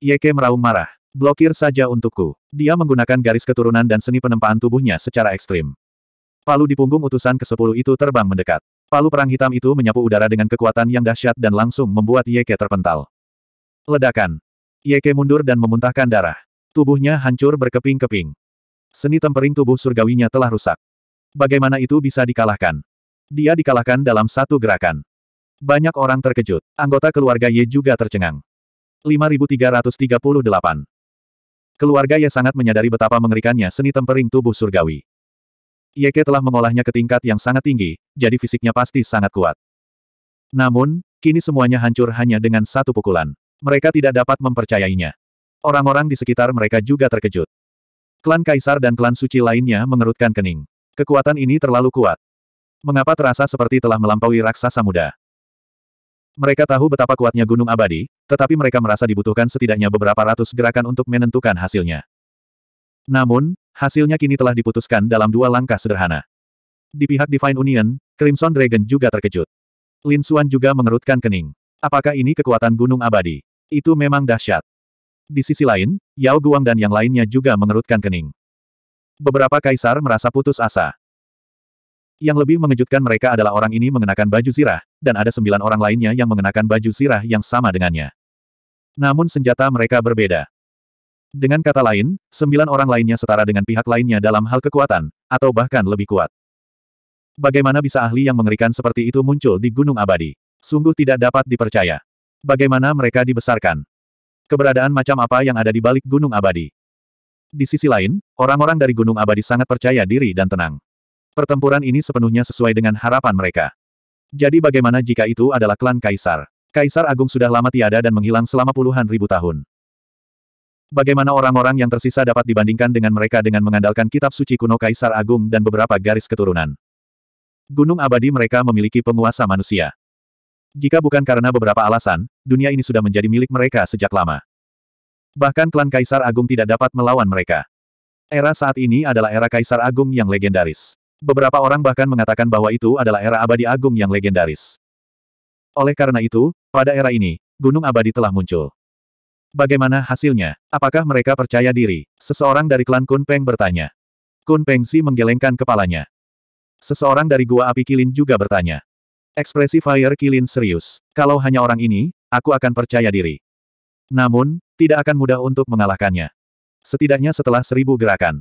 Yeke meraung marah. Blokir saja untukku. Dia menggunakan garis keturunan dan seni penempaan tubuhnya secara ekstrim. Palu di punggung utusan ke-10 itu terbang mendekat. Palu perang hitam itu menyapu udara dengan kekuatan yang dahsyat dan langsung membuat Yeke terpental. Ledakan. Yeke mundur dan memuntahkan darah. Tubuhnya hancur berkeping-keping. Seni tempering tubuh surgawinya telah rusak. Bagaimana itu bisa dikalahkan? Dia dikalahkan dalam satu gerakan. Banyak orang terkejut. Anggota keluarga Ye juga tercengang. 5338 Keluarga Ye sangat menyadari betapa mengerikannya seni tempering tubuh surgawi. Yeke iya, telah mengolahnya ke tingkat yang sangat tinggi, jadi fisiknya pasti sangat kuat. Namun, kini semuanya hancur hanya dengan satu pukulan. Mereka tidak dapat mempercayainya. Orang-orang di sekitar mereka juga terkejut. Klan Kaisar dan klan suci lainnya mengerutkan kening. Kekuatan ini terlalu kuat. Mengapa terasa seperti telah melampaui raksasa muda? Mereka tahu betapa kuatnya gunung abadi, tetapi mereka merasa dibutuhkan setidaknya beberapa ratus gerakan untuk menentukan hasilnya. Namun, Hasilnya kini telah diputuskan dalam dua langkah sederhana. Di pihak Divine Union, Crimson Dragon juga terkejut. Lin Xuan juga mengerutkan kening. Apakah ini kekuatan gunung abadi? Itu memang dahsyat. Di sisi lain, Yao Guang dan yang lainnya juga mengerutkan kening. Beberapa kaisar merasa putus asa. Yang lebih mengejutkan mereka adalah orang ini mengenakan baju zirah, dan ada sembilan orang lainnya yang mengenakan baju zirah yang sama dengannya. Namun senjata mereka berbeda. Dengan kata lain, sembilan orang lainnya setara dengan pihak lainnya dalam hal kekuatan, atau bahkan lebih kuat. Bagaimana bisa ahli yang mengerikan seperti itu muncul di Gunung Abadi? Sungguh tidak dapat dipercaya. Bagaimana mereka dibesarkan? Keberadaan macam apa yang ada di balik Gunung Abadi? Di sisi lain, orang-orang dari Gunung Abadi sangat percaya diri dan tenang. Pertempuran ini sepenuhnya sesuai dengan harapan mereka. Jadi bagaimana jika itu adalah klan Kaisar? Kaisar Agung sudah lama tiada dan menghilang selama puluhan ribu tahun. Bagaimana orang-orang yang tersisa dapat dibandingkan dengan mereka dengan mengandalkan kitab suci kuno Kaisar Agung dan beberapa garis keturunan. Gunung abadi mereka memiliki penguasa manusia. Jika bukan karena beberapa alasan, dunia ini sudah menjadi milik mereka sejak lama. Bahkan klan Kaisar Agung tidak dapat melawan mereka. Era saat ini adalah era Kaisar Agung yang legendaris. Beberapa orang bahkan mengatakan bahwa itu adalah era abadi agung yang legendaris. Oleh karena itu, pada era ini, Gunung Abadi telah muncul. Bagaimana hasilnya? Apakah mereka percaya diri? Seseorang dari klan Kun Peng bertanya. Kun Peng Si menggelengkan kepalanya. Seseorang dari Gua Api Kilin juga bertanya. Ekspresi Fire Kilin serius. Kalau hanya orang ini, aku akan percaya diri. Namun, tidak akan mudah untuk mengalahkannya. Setidaknya setelah seribu gerakan.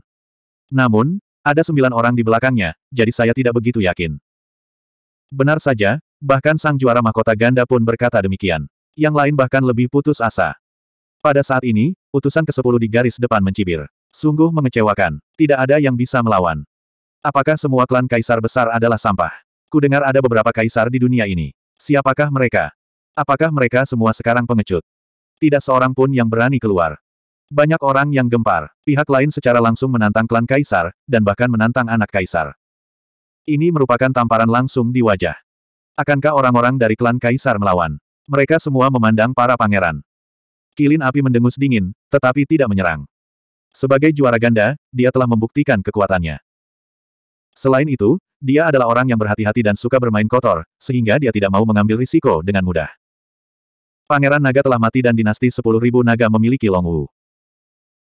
Namun, ada sembilan orang di belakangnya, jadi saya tidak begitu yakin. Benar saja, bahkan sang juara mahkota ganda pun berkata demikian. Yang lain bahkan lebih putus asa. Pada saat ini, utusan ke-10 di garis depan mencibir. Sungguh mengecewakan. Tidak ada yang bisa melawan. Apakah semua klan kaisar besar adalah sampah? Ku dengar ada beberapa kaisar di dunia ini. Siapakah mereka? Apakah mereka semua sekarang pengecut? Tidak seorang pun yang berani keluar. Banyak orang yang gempar. Pihak lain secara langsung menantang klan kaisar, dan bahkan menantang anak kaisar. Ini merupakan tamparan langsung di wajah. Akankah orang-orang dari klan kaisar melawan? Mereka semua memandang para pangeran. Kilin api mendengus dingin, tetapi tidak menyerang. Sebagai juara ganda, dia telah membuktikan kekuatannya. Selain itu, dia adalah orang yang berhati-hati dan suka bermain kotor, sehingga dia tidak mau mengambil risiko dengan mudah. Pangeran Naga telah mati dan dinasti sepuluh ribu naga memiliki Long Wu.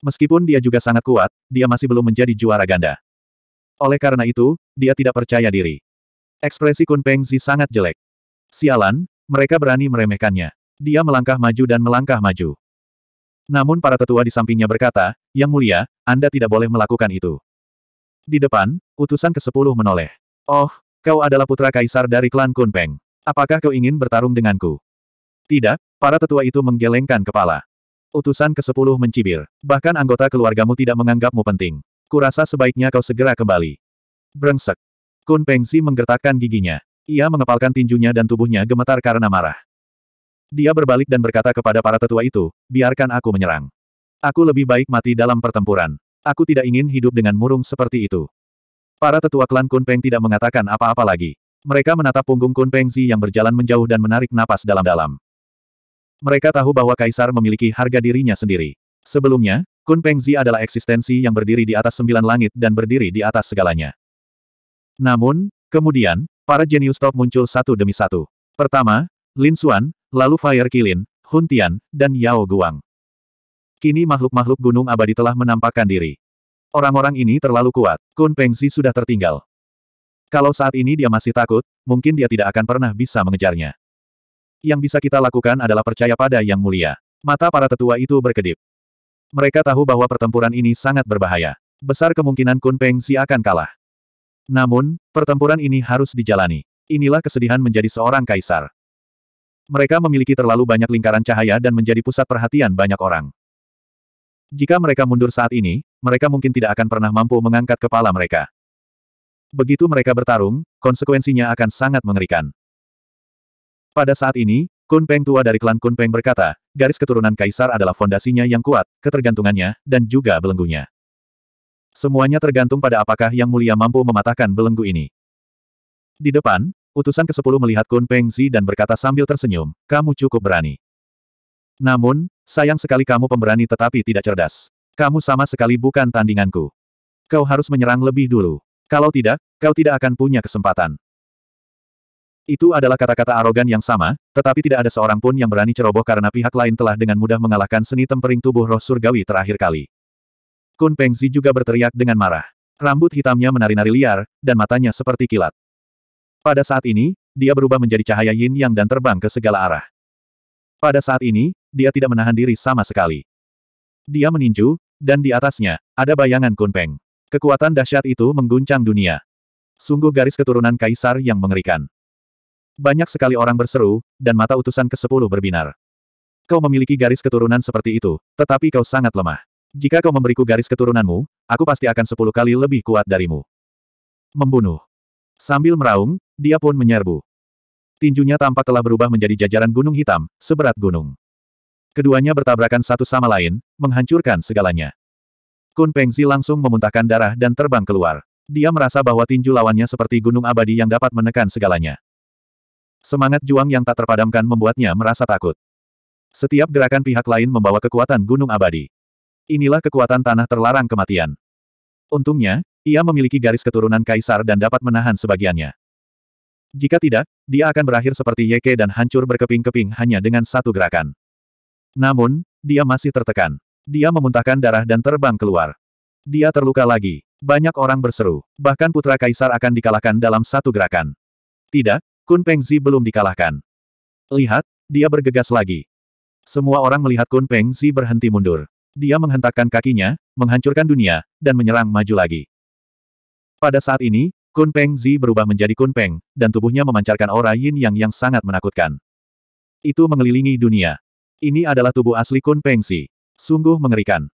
Meskipun dia juga sangat kuat, dia masih belum menjadi juara ganda. Oleh karena itu, dia tidak percaya diri. Ekspresi Kun Pengzi sangat jelek. Sialan, mereka berani meremehkannya. Dia melangkah maju dan melangkah maju. Namun para tetua di sampingnya berkata, Yang mulia, Anda tidak boleh melakukan itu. Di depan, utusan ke-10 menoleh. Oh, kau adalah putra kaisar dari klan Kunpeng. Apakah kau ingin bertarung denganku? Tidak, para tetua itu menggelengkan kepala. Utusan ke-10 mencibir. Bahkan anggota keluargamu tidak menganggapmu penting. Kurasa sebaiknya kau segera kembali. Brengsek. Kun Pengsi menggertakkan giginya. Ia mengepalkan tinjunya dan tubuhnya gemetar karena marah. Dia berbalik dan berkata kepada para tetua itu, biarkan aku menyerang. Aku lebih baik mati dalam pertempuran. Aku tidak ingin hidup dengan murung seperti itu. Para tetua klan Kunpeng tidak mengatakan apa-apa lagi. Mereka menatap punggung Kunpeng Zi yang berjalan menjauh dan menarik napas dalam-dalam. Mereka tahu bahwa Kaisar memiliki harga dirinya sendiri. Sebelumnya, Kunpeng Zi adalah eksistensi yang berdiri di atas sembilan langit dan berdiri di atas segalanya. Namun, kemudian, para jenius top muncul satu demi satu. Pertama, Lin Xuan, lalu Fire Kilin, Hun Tian, dan Yao Guang. Kini makhluk-makhluk gunung abadi telah menampakkan diri. Orang-orang ini terlalu kuat, Kun Pengzi sudah tertinggal. Kalau saat ini dia masih takut, mungkin dia tidak akan pernah bisa mengejarnya. Yang bisa kita lakukan adalah percaya pada Yang Mulia. Mata para tetua itu berkedip. Mereka tahu bahwa pertempuran ini sangat berbahaya. Besar kemungkinan Kun Pengzi akan kalah. Namun, pertempuran ini harus dijalani. Inilah kesedihan menjadi seorang kaisar. Mereka memiliki terlalu banyak lingkaran cahaya dan menjadi pusat perhatian banyak orang. Jika mereka mundur saat ini, mereka mungkin tidak akan pernah mampu mengangkat kepala mereka. Begitu mereka bertarung, konsekuensinya akan sangat mengerikan. Pada saat ini, Kun Peng tua dari klan Kun Peng berkata, garis keturunan kaisar adalah fondasinya yang kuat, ketergantungannya, dan juga belenggunya. Semuanya tergantung pada apakah Yang Mulia mampu mematahkan belenggu ini. Di depan, Utusan ke-10 melihat Kun Pengzi dan berkata sambil tersenyum, kamu cukup berani. Namun, sayang sekali kamu pemberani tetapi tidak cerdas. Kamu sama sekali bukan tandinganku. Kau harus menyerang lebih dulu. Kalau tidak, kau tidak akan punya kesempatan. Itu adalah kata-kata arogan yang sama, tetapi tidak ada seorang pun yang berani ceroboh karena pihak lain telah dengan mudah mengalahkan seni tempering tubuh roh surgawi terakhir kali. Kun Pengzi juga berteriak dengan marah. Rambut hitamnya menari-nari liar, dan matanya seperti kilat. Pada saat ini, dia berubah menjadi cahaya yin yang dan terbang ke segala arah. Pada saat ini, dia tidak menahan diri sama sekali. Dia meninju, dan di atasnya, ada bayangan Kunpeng. Kekuatan dahsyat itu mengguncang dunia. Sungguh garis keturunan kaisar yang mengerikan. Banyak sekali orang berseru, dan mata utusan ke-10 berbinar. Kau memiliki garis keturunan seperti itu, tetapi kau sangat lemah. Jika kau memberiku garis keturunanmu, aku pasti akan sepuluh kali lebih kuat darimu. Membunuh. Sambil meraung, dia pun menyerbu. Tinjunya tampak telah berubah menjadi jajaran gunung hitam, seberat gunung. Keduanya bertabrakan satu sama lain, menghancurkan segalanya. Kun Pengzi langsung memuntahkan darah dan terbang keluar. Dia merasa bahwa tinju lawannya seperti gunung abadi yang dapat menekan segalanya. Semangat juang yang tak terpadamkan membuatnya merasa takut. Setiap gerakan pihak lain membawa kekuatan gunung abadi. Inilah kekuatan tanah terlarang kematian. Untungnya, ia memiliki garis keturunan kaisar dan dapat menahan sebagiannya. Jika tidak, dia akan berakhir seperti Yeke dan hancur berkeping-keping hanya dengan satu gerakan. Namun, dia masih tertekan. Dia memuntahkan darah dan terbang keluar. Dia terluka lagi. Banyak orang berseru. Bahkan putra kaisar akan dikalahkan dalam satu gerakan. Tidak, Kun Pengzi belum dikalahkan. Lihat, dia bergegas lagi. Semua orang melihat Kun Pengzi berhenti mundur. Dia menghentakkan kakinya, menghancurkan dunia, dan menyerang maju lagi. Pada saat ini, Kun Peng Zi berubah menjadi Kun Peng, dan tubuhnya memancarkan aura yin yang yang sangat menakutkan. Itu mengelilingi dunia. Ini adalah tubuh asli Kun Peng Zi. Sungguh mengerikan.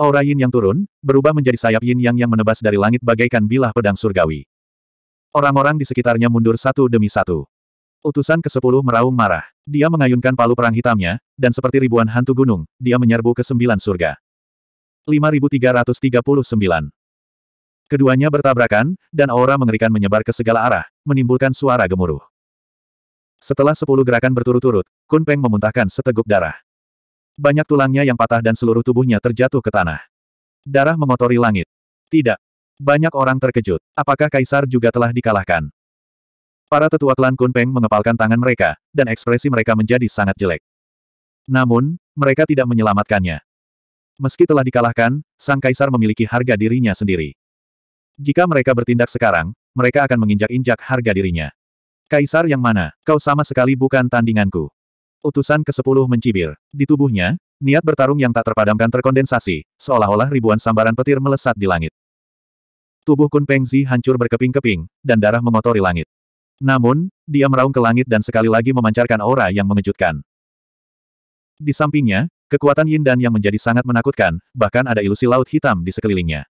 Aura yin yang turun, berubah menjadi sayap yin yang yang menebas dari langit bagaikan bilah pedang surgawi. Orang-orang di sekitarnya mundur satu demi satu. Utusan ke-10 meraung marah. Dia mengayunkan palu perang hitamnya, dan seperti ribuan hantu gunung, dia menyerbu ke sembilan surga. 5339 Keduanya bertabrakan, dan aura mengerikan menyebar ke segala arah, menimbulkan suara gemuruh. Setelah sepuluh gerakan berturut-turut, Kun Peng memuntahkan seteguk darah. Banyak tulangnya yang patah dan seluruh tubuhnya terjatuh ke tanah. Darah mengotori langit. Tidak. Banyak orang terkejut. Apakah Kaisar juga telah dikalahkan? Para tetua klan Kun Peng mengepalkan tangan mereka, dan ekspresi mereka menjadi sangat jelek. Namun, mereka tidak menyelamatkannya. Meski telah dikalahkan, Sang Kaisar memiliki harga dirinya sendiri. Jika mereka bertindak sekarang, mereka akan menginjak-injak harga dirinya. Kaisar yang mana, kau sama sekali bukan tandinganku. Utusan ke-10 mencibir. Di tubuhnya, niat bertarung yang tak terpadamkan terkondensasi, seolah-olah ribuan sambaran petir melesat di langit. Tubuh Kun Pengzi hancur berkeping-keping, dan darah mengotori langit. Namun, dia meraung ke langit dan sekali lagi memancarkan aura yang mengejutkan. Di sampingnya, kekuatan Yin Dan yang menjadi sangat menakutkan, bahkan ada ilusi laut hitam di sekelilingnya.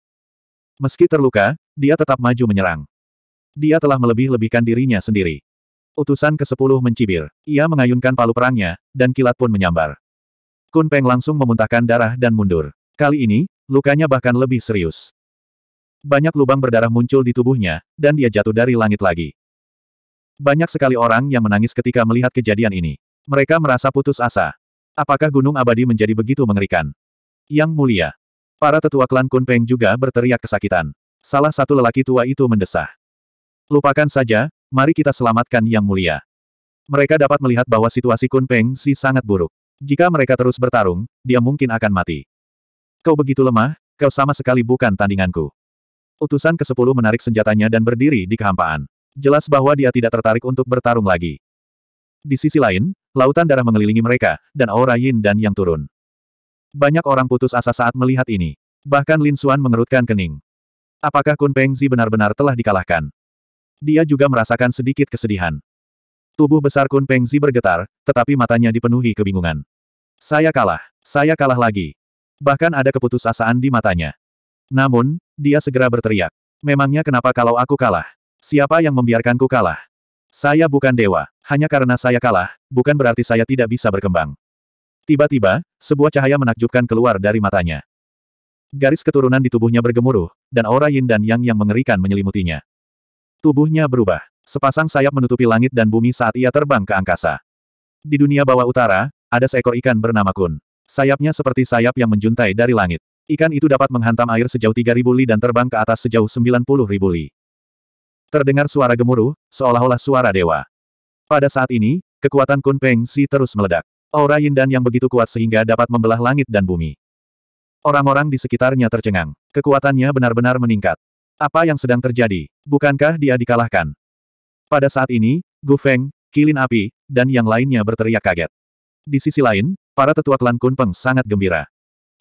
Meski terluka, dia tetap maju menyerang. Dia telah melebih-lebihkan dirinya sendiri. Utusan ke-10 mencibir. Ia mengayunkan palu perangnya, dan kilat pun menyambar. Kun Peng langsung memuntahkan darah dan mundur. Kali ini, lukanya bahkan lebih serius. Banyak lubang berdarah muncul di tubuhnya, dan dia jatuh dari langit lagi. Banyak sekali orang yang menangis ketika melihat kejadian ini. Mereka merasa putus asa. Apakah gunung abadi menjadi begitu mengerikan? Yang mulia, Para tetua klan Kunpeng juga berteriak kesakitan. Salah satu lelaki tua itu mendesah. Lupakan saja, mari kita selamatkan Yang Mulia. Mereka dapat melihat bahwa situasi Kunpeng Si sangat buruk. Jika mereka terus bertarung, dia mungkin akan mati. Kau begitu lemah, kau sama sekali bukan tandinganku. Utusan ke-10 menarik senjatanya dan berdiri di kehampaan. Jelas bahwa dia tidak tertarik untuk bertarung lagi. Di sisi lain, lautan darah mengelilingi mereka, dan aura yin dan yang turun. Banyak orang putus asa saat melihat ini. Bahkan Lin Xuan mengerutkan kening. Apakah Kun Pengzi benar-benar telah dikalahkan? Dia juga merasakan sedikit kesedihan. Tubuh besar Kun Pengzi bergetar, tetapi matanya dipenuhi kebingungan. Saya kalah. Saya kalah lagi. Bahkan ada keputusasaan di matanya. Namun, dia segera berteriak. Memangnya kenapa kalau aku kalah? Siapa yang membiarkanku kalah? Saya bukan dewa. Hanya karena saya kalah, bukan berarti saya tidak bisa berkembang. Tiba-tiba, sebuah cahaya menakjubkan keluar dari matanya. Garis keturunan di tubuhnya bergemuruh, dan aura yin dan yang yang mengerikan menyelimutinya. Tubuhnya berubah. Sepasang sayap menutupi langit dan bumi saat ia terbang ke angkasa. Di dunia bawah utara, ada seekor ikan bernama Kun. Sayapnya seperti sayap yang menjuntai dari langit. Ikan itu dapat menghantam air sejauh 3.000 li dan terbang ke atas sejauh 90.000 li. Terdengar suara gemuruh, seolah-olah suara dewa. Pada saat ini, kekuatan Kun Peng Si terus meledak. Aura oh, Yin Dan yang begitu kuat sehingga dapat membelah langit dan bumi. Orang-orang di sekitarnya tercengang. Kekuatannya benar-benar meningkat. Apa yang sedang terjadi? Bukankah dia dikalahkan? Pada saat ini, Gu Feng, Kilin Api, dan yang lainnya berteriak kaget. Di sisi lain, para tetua klan Kun Peng sangat gembira.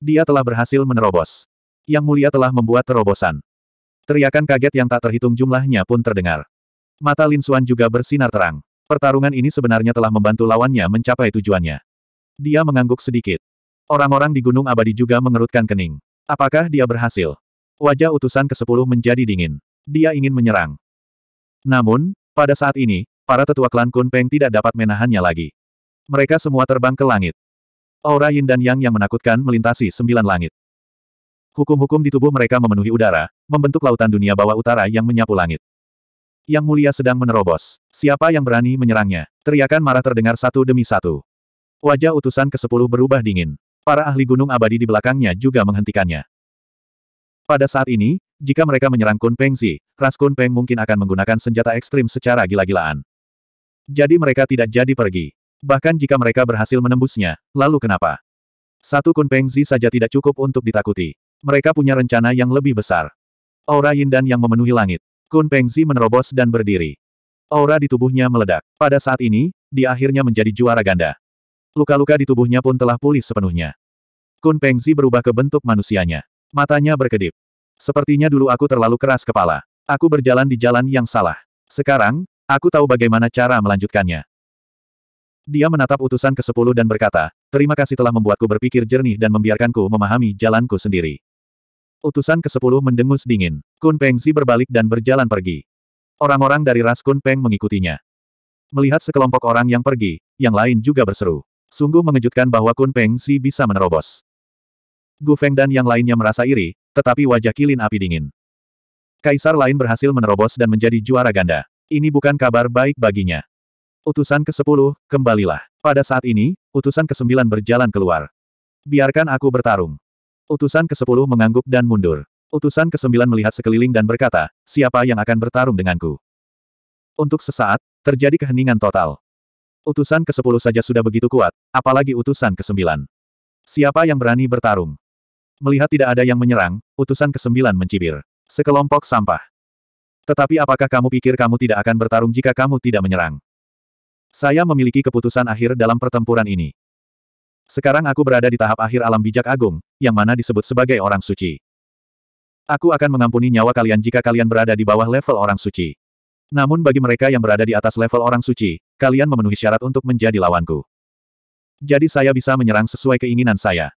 Dia telah berhasil menerobos. Yang mulia telah membuat terobosan. Teriakan kaget yang tak terhitung jumlahnya pun terdengar. Mata Lin Xuan juga bersinar terang. Pertarungan ini sebenarnya telah membantu lawannya mencapai tujuannya. Dia mengangguk sedikit. Orang-orang di Gunung Abadi juga mengerutkan kening. Apakah dia berhasil? Wajah utusan ke-10 menjadi dingin. Dia ingin menyerang. Namun, pada saat ini, para tetua klan Kunpeng tidak dapat menahannya lagi. Mereka semua terbang ke langit. Aura yin dan yang yang menakutkan melintasi sembilan langit. Hukum-hukum di tubuh mereka memenuhi udara, membentuk lautan dunia bawah utara yang menyapu langit. Yang mulia sedang menerobos. Siapa yang berani menyerangnya? Teriakan marah terdengar satu demi satu. Wajah utusan ke-10 berubah dingin. Para ahli gunung abadi di belakangnya juga menghentikannya. Pada saat ini, jika mereka menyerang Kun Peng Zi, ras Kun Peng mungkin akan menggunakan senjata ekstrim secara gila-gilaan. Jadi mereka tidak jadi pergi. Bahkan jika mereka berhasil menembusnya, lalu kenapa? Satu Kun Peng Zi saja tidak cukup untuk ditakuti. Mereka punya rencana yang lebih besar. Aura Yin dan yang memenuhi langit. Kun Pengzi menerobos dan berdiri. Aura di tubuhnya meledak. Pada saat ini, dia akhirnya menjadi juara ganda. Luka-luka di tubuhnya pun telah pulih sepenuhnya. Kun Pengzi berubah ke bentuk manusianya. Matanya berkedip. Sepertinya dulu aku terlalu keras kepala. Aku berjalan di jalan yang salah. Sekarang, aku tahu bagaimana cara melanjutkannya. Dia menatap utusan ke-10 dan berkata, Terima kasih telah membuatku berpikir jernih dan membiarkanku memahami jalanku sendiri. Utusan ke-10 mendengus dingin. Kun Peng Zi berbalik dan berjalan pergi. Orang-orang dari ras Kun Peng mengikutinya. Melihat sekelompok orang yang pergi, yang lain juga berseru. Sungguh mengejutkan bahwa Kun Peng Zi bisa menerobos. Gu Feng dan yang lainnya merasa iri, tetapi wajah kilin api dingin. Kaisar lain berhasil menerobos dan menjadi juara ganda. Ini bukan kabar baik baginya. Utusan ke-10, kembalilah. Pada saat ini, utusan ke-9 berjalan keluar. Biarkan aku bertarung. Utusan ke-10 mengangguk dan mundur. Utusan ke-9 melihat sekeliling dan berkata, siapa yang akan bertarung denganku? Untuk sesaat, terjadi keheningan total. Utusan ke-10 saja sudah begitu kuat, apalagi utusan ke-9. Siapa yang berani bertarung? Melihat tidak ada yang menyerang, utusan ke-9 mencibir. Sekelompok sampah. Tetapi apakah kamu pikir kamu tidak akan bertarung jika kamu tidak menyerang? Saya memiliki keputusan akhir dalam pertempuran ini. Sekarang aku berada di tahap akhir alam bijak agung, yang mana disebut sebagai orang suci. Aku akan mengampuni nyawa kalian jika kalian berada di bawah level orang suci. Namun bagi mereka yang berada di atas level orang suci, kalian memenuhi syarat untuk menjadi lawanku. Jadi saya bisa menyerang sesuai keinginan saya.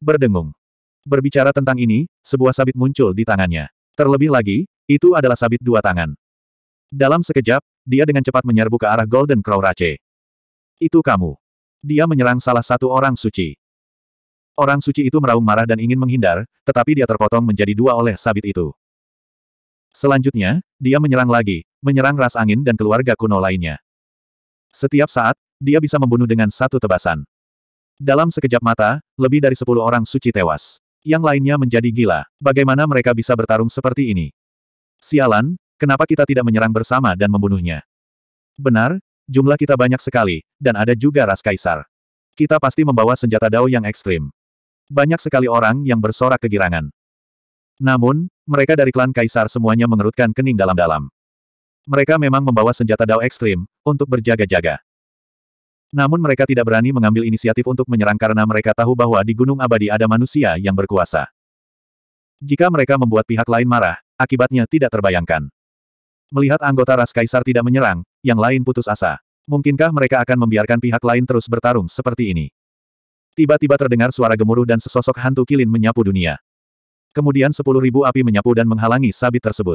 Berdengung. Berbicara tentang ini, sebuah sabit muncul di tangannya. Terlebih lagi, itu adalah sabit dua tangan. Dalam sekejap, dia dengan cepat menyerbu ke arah Golden Crow Rache. Itu kamu. Dia menyerang salah satu orang suci. Orang suci itu meraung marah dan ingin menghindar, tetapi dia terpotong menjadi dua oleh sabit itu. Selanjutnya, dia menyerang lagi, menyerang ras angin dan keluarga kuno lainnya. Setiap saat, dia bisa membunuh dengan satu tebasan. Dalam sekejap mata, lebih dari sepuluh orang suci tewas. Yang lainnya menjadi gila. Bagaimana mereka bisa bertarung seperti ini? Sialan, kenapa kita tidak menyerang bersama dan membunuhnya? Benar, jumlah kita banyak sekali, dan ada juga ras kaisar. Kita pasti membawa senjata dao yang ekstrim. Banyak sekali orang yang bersorak kegirangan. Namun, mereka dari klan kaisar semuanya mengerutkan kening dalam-dalam. Mereka memang membawa senjata dao ekstrim, untuk berjaga-jaga. Namun mereka tidak berani mengambil inisiatif untuk menyerang karena mereka tahu bahwa di Gunung Abadi ada manusia yang berkuasa. Jika mereka membuat pihak lain marah, akibatnya tidak terbayangkan. Melihat anggota ras kaisar tidak menyerang, yang lain putus asa. Mungkinkah mereka akan membiarkan pihak lain terus bertarung seperti ini? Tiba-tiba terdengar suara gemuruh dan sesosok hantu kilin menyapu dunia. Kemudian sepuluh ribu api menyapu dan menghalangi sabit tersebut.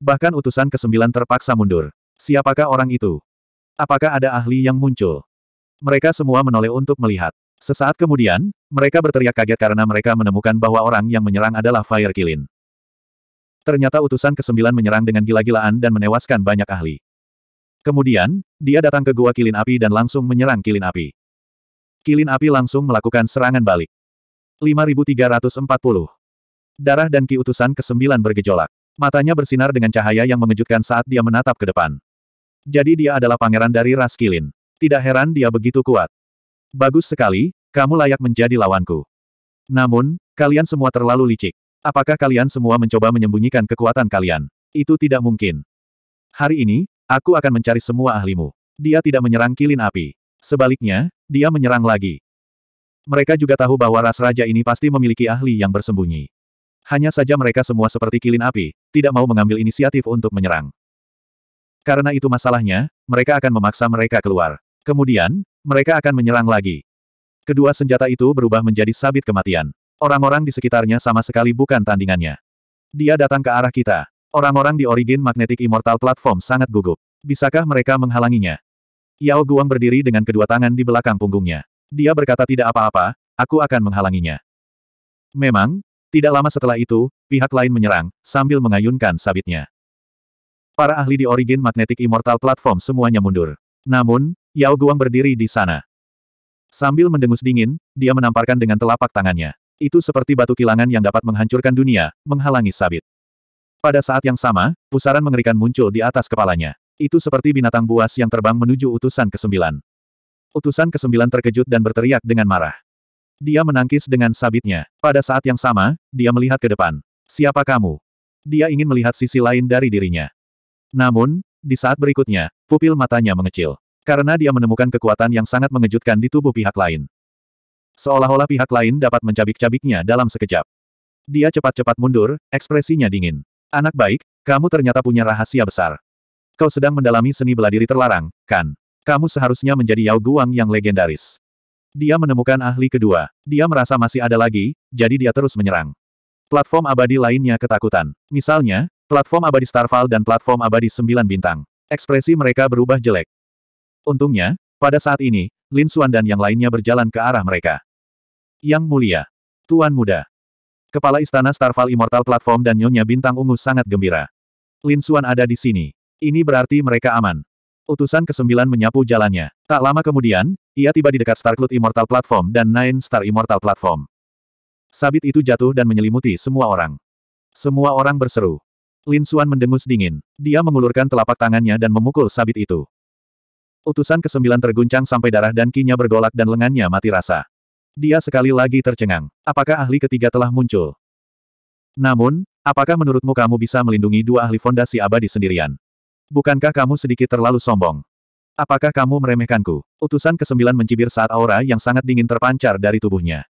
Bahkan utusan ke kesembilan terpaksa mundur. Siapakah orang itu? Apakah ada ahli yang muncul? Mereka semua menoleh untuk melihat. Sesaat kemudian, mereka berteriak kaget karena mereka menemukan bahwa orang yang menyerang adalah Fire Kilin. Ternyata utusan ke-9 menyerang dengan gila-gilaan dan menewaskan banyak ahli. Kemudian, dia datang ke gua kilin api dan langsung menyerang kilin api. Kilin api langsung melakukan serangan balik. 5340. Darah dan ki utusan ke-9 bergejolak. Matanya bersinar dengan cahaya yang mengejutkan saat dia menatap ke depan. Jadi dia adalah pangeran dari ras kilin. Tidak heran dia begitu kuat. Bagus sekali, kamu layak menjadi lawanku. Namun, kalian semua terlalu licik. Apakah kalian semua mencoba menyembunyikan kekuatan kalian? Itu tidak mungkin. Hari ini, aku akan mencari semua ahlimu. Dia tidak menyerang kilin api. Sebaliknya, dia menyerang lagi. Mereka juga tahu bahwa ras raja ini pasti memiliki ahli yang bersembunyi. Hanya saja mereka semua seperti kilin api, tidak mau mengambil inisiatif untuk menyerang. Karena itu masalahnya, mereka akan memaksa mereka keluar. Kemudian, mereka akan menyerang lagi. Kedua senjata itu berubah menjadi sabit kematian. Orang-orang di sekitarnya sama sekali bukan tandingannya. Dia datang ke arah kita. Orang-orang di Origin Magnetic Immortal Platform sangat gugup. Bisakah mereka menghalanginya? Yao Guang berdiri dengan kedua tangan di belakang punggungnya. Dia berkata tidak apa-apa, aku akan menghalanginya. Memang, tidak lama setelah itu, pihak lain menyerang, sambil mengayunkan sabitnya. Para ahli di Origin Magnetic Immortal Platform semuanya mundur. Namun, Yao Guang berdiri di sana. Sambil mendengus dingin, dia menamparkan dengan telapak tangannya. Itu seperti batu kilangan yang dapat menghancurkan dunia, menghalangi sabit. Pada saat yang sama, pusaran mengerikan muncul di atas kepalanya. Itu seperti binatang buas yang terbang menuju utusan ke kesembilan. Utusan ke kesembilan terkejut dan berteriak dengan marah. Dia menangkis dengan sabitnya. Pada saat yang sama, dia melihat ke depan. Siapa kamu? Dia ingin melihat sisi lain dari dirinya. Namun, di saat berikutnya, pupil matanya mengecil. Karena dia menemukan kekuatan yang sangat mengejutkan di tubuh pihak lain seolah-olah pihak lain dapat mencabik-cabiknya dalam sekejap. Dia cepat-cepat mundur, ekspresinya dingin. Anak baik, kamu ternyata punya rahasia besar. Kau sedang mendalami seni bela diri terlarang, kan? Kamu seharusnya menjadi Yao Guang yang legendaris. Dia menemukan ahli kedua. Dia merasa masih ada lagi, jadi dia terus menyerang. Platform abadi lainnya ketakutan. Misalnya, platform abadi Starfall dan platform abadi sembilan bintang. Ekspresi mereka berubah jelek. Untungnya, pada saat ini, Lin Xuan dan yang lainnya berjalan ke arah mereka. Yang mulia. Tuan muda. Kepala Istana Starfall Immortal Platform dan Nyonya Bintang Ungu sangat gembira. Lin Xuan ada di sini. Ini berarti mereka aman. Utusan kesembilan menyapu jalannya. Tak lama kemudian, ia tiba di dekat Star Cloud Immortal Platform dan Nine Star Immortal Platform. Sabit itu jatuh dan menyelimuti semua orang. Semua orang berseru. Lin Xuan mendengus dingin. Dia mengulurkan telapak tangannya dan memukul sabit itu. Utusan kesembilan terguncang sampai darah dan kinya bergolak dan lengannya mati rasa. Dia sekali lagi tercengang. Apakah ahli ketiga telah muncul? Namun, apakah menurutmu kamu bisa melindungi dua ahli fondasi abadi sendirian? Bukankah kamu sedikit terlalu sombong? Apakah kamu meremehkanku? Utusan ke kesembilan mencibir saat aura yang sangat dingin terpancar dari tubuhnya.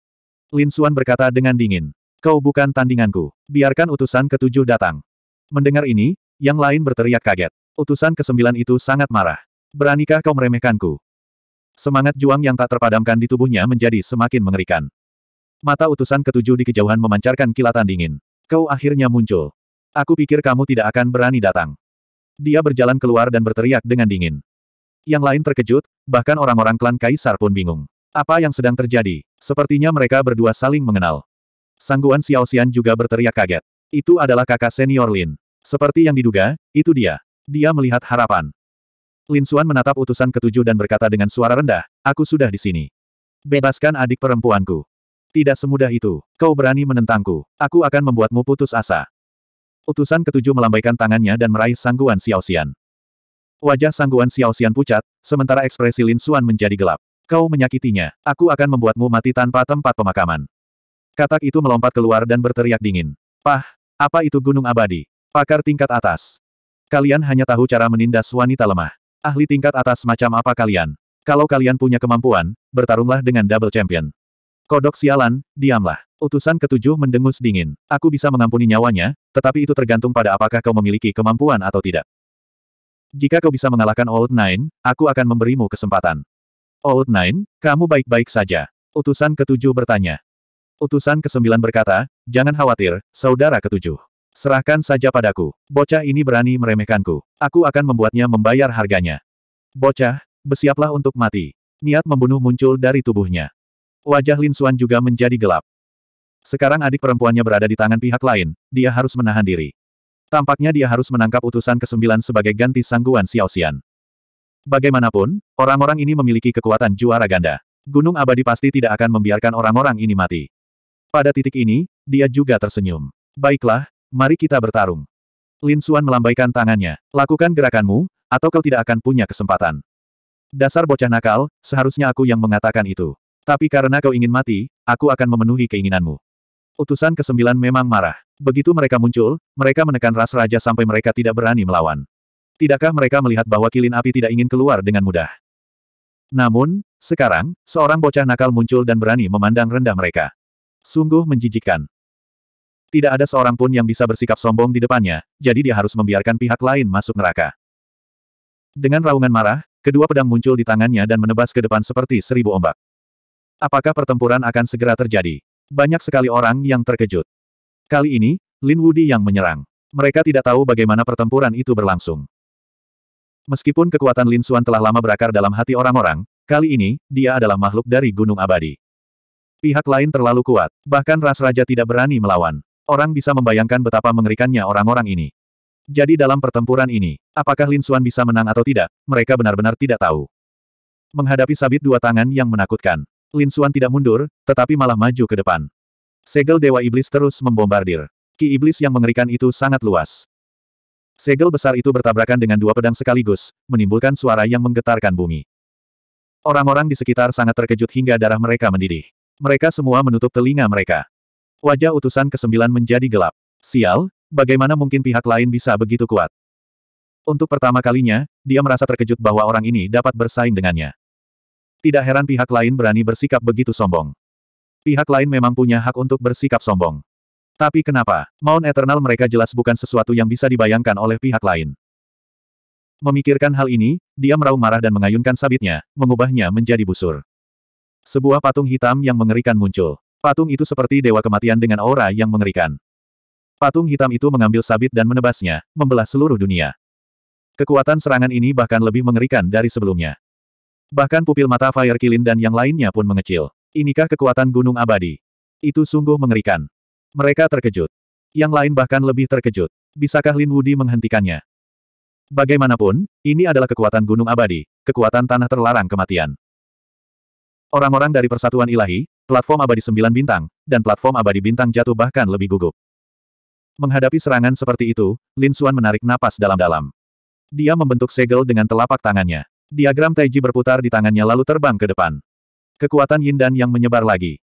Lin Suan berkata dengan dingin. Kau bukan tandinganku. Biarkan utusan ketujuh datang. Mendengar ini, yang lain berteriak kaget. Utusan ke kesembilan itu sangat marah. Beranikah kau meremehkanku? Semangat juang yang tak terpadamkan di tubuhnya menjadi semakin mengerikan. Mata utusan ketujuh di kejauhan memancarkan kilatan dingin. Kau akhirnya muncul. Aku pikir kamu tidak akan berani datang. Dia berjalan keluar dan berteriak dengan dingin. Yang lain terkejut, bahkan orang-orang klan Kaisar pun bingung. Apa yang sedang terjadi? Sepertinya mereka berdua saling mengenal. Sangguan Xiao Xian juga berteriak kaget. Itu adalah kakak senior Lin. Seperti yang diduga, itu dia. Dia melihat harapan. Lin Xuan menatap utusan ketujuh dan berkata dengan suara rendah, aku sudah di sini. Bebaskan adik perempuanku. Tidak semudah itu. Kau berani menentangku. Aku akan membuatmu putus asa. Utusan ketujuh melambaikan tangannya dan meraih sangguan Xiao Xian. Wajah sangguan Xiao Xian pucat, sementara ekspresi Lin Xuan menjadi gelap. Kau menyakitinya. Aku akan membuatmu mati tanpa tempat pemakaman. Katak itu melompat keluar dan berteriak dingin. Pah, apa itu gunung abadi? Pakar tingkat atas. Kalian hanya tahu cara menindas wanita lemah. Ahli tingkat atas macam apa kalian? Kalau kalian punya kemampuan, bertarunglah dengan double champion. Kodok sialan, diamlah. Utusan ketujuh mendengus dingin. Aku bisa mengampuni nyawanya, tetapi itu tergantung pada apakah kau memiliki kemampuan atau tidak. Jika kau bisa mengalahkan Old Nine, aku akan memberimu kesempatan. Old Nine, kamu baik-baik saja. Utusan ketujuh bertanya. Utusan kesembilan berkata, jangan khawatir, saudara ketujuh. Serahkan saja padaku. Bocah ini berani meremehkanku. Aku akan membuatnya membayar harganya. Bocah, bersiaplah untuk mati. Niat membunuh muncul dari tubuhnya. Wajah Lin Suan juga menjadi gelap. Sekarang adik perempuannya berada di tangan pihak lain, dia harus menahan diri. Tampaknya dia harus menangkap utusan kesembilan sebagai ganti sangguan Xian. Bagaimanapun, orang-orang ini memiliki kekuatan juara ganda. Gunung abadi pasti tidak akan membiarkan orang-orang ini mati. Pada titik ini, dia juga tersenyum. Baiklah, Mari kita bertarung. Lin Suan melambaikan tangannya. Lakukan gerakanmu, atau kau tidak akan punya kesempatan. Dasar bocah nakal, seharusnya aku yang mengatakan itu. Tapi karena kau ingin mati, aku akan memenuhi keinginanmu. Utusan kesembilan memang marah. Begitu mereka muncul, mereka menekan ras raja sampai mereka tidak berani melawan. Tidakkah mereka melihat bahwa kilin api tidak ingin keluar dengan mudah? Namun, sekarang, seorang bocah nakal muncul dan berani memandang rendah mereka. Sungguh menjijikkan. Tidak ada seorang pun yang bisa bersikap sombong di depannya, jadi dia harus membiarkan pihak lain masuk neraka. Dengan raungan marah, kedua pedang muncul di tangannya dan menebas ke depan seperti seribu ombak. Apakah pertempuran akan segera terjadi? Banyak sekali orang yang terkejut. Kali ini, Lin Wudi yang menyerang. Mereka tidak tahu bagaimana pertempuran itu berlangsung. Meskipun kekuatan Lin Xuan telah lama berakar dalam hati orang-orang, kali ini, dia adalah makhluk dari Gunung Abadi. Pihak lain terlalu kuat, bahkan Ras Raja tidak berani melawan. Orang bisa membayangkan betapa mengerikannya orang-orang ini. Jadi dalam pertempuran ini, apakah Lin Xuan bisa menang atau tidak, mereka benar-benar tidak tahu. Menghadapi sabit dua tangan yang menakutkan, Lin Xuan tidak mundur, tetapi malah maju ke depan. Segel Dewa Iblis terus membombardir. Ki Iblis yang mengerikan itu sangat luas. Segel besar itu bertabrakan dengan dua pedang sekaligus, menimbulkan suara yang menggetarkan bumi. Orang-orang di sekitar sangat terkejut hingga darah mereka mendidih. Mereka semua menutup telinga mereka. Wajah utusan ke kesembilan menjadi gelap. Sial, bagaimana mungkin pihak lain bisa begitu kuat? Untuk pertama kalinya, dia merasa terkejut bahwa orang ini dapat bersaing dengannya. Tidak heran pihak lain berani bersikap begitu sombong. Pihak lain memang punya hak untuk bersikap sombong. Tapi kenapa? Mount Eternal mereka jelas bukan sesuatu yang bisa dibayangkan oleh pihak lain. Memikirkan hal ini, dia meraung marah dan mengayunkan sabitnya, mengubahnya menjadi busur. Sebuah patung hitam yang mengerikan muncul. Patung itu seperti dewa kematian dengan aura yang mengerikan. Patung hitam itu mengambil sabit dan menebasnya, membelah seluruh dunia. Kekuatan serangan ini bahkan lebih mengerikan dari sebelumnya. Bahkan pupil mata Fire Kilin dan yang lainnya pun mengecil. Inikah kekuatan gunung abadi? Itu sungguh mengerikan. Mereka terkejut. Yang lain bahkan lebih terkejut. Bisakah Lin Wudi menghentikannya? Bagaimanapun, ini adalah kekuatan gunung abadi, kekuatan tanah terlarang kematian. Orang-orang dari Persatuan Ilahi, platform abadi sembilan bintang, dan platform abadi bintang jatuh bahkan lebih gugup. Menghadapi serangan seperti itu, Lin Xuan menarik napas dalam-dalam. Dia membentuk segel dengan telapak tangannya. Diagram Taiji berputar di tangannya lalu terbang ke depan. Kekuatan Yin dan Yang menyebar lagi.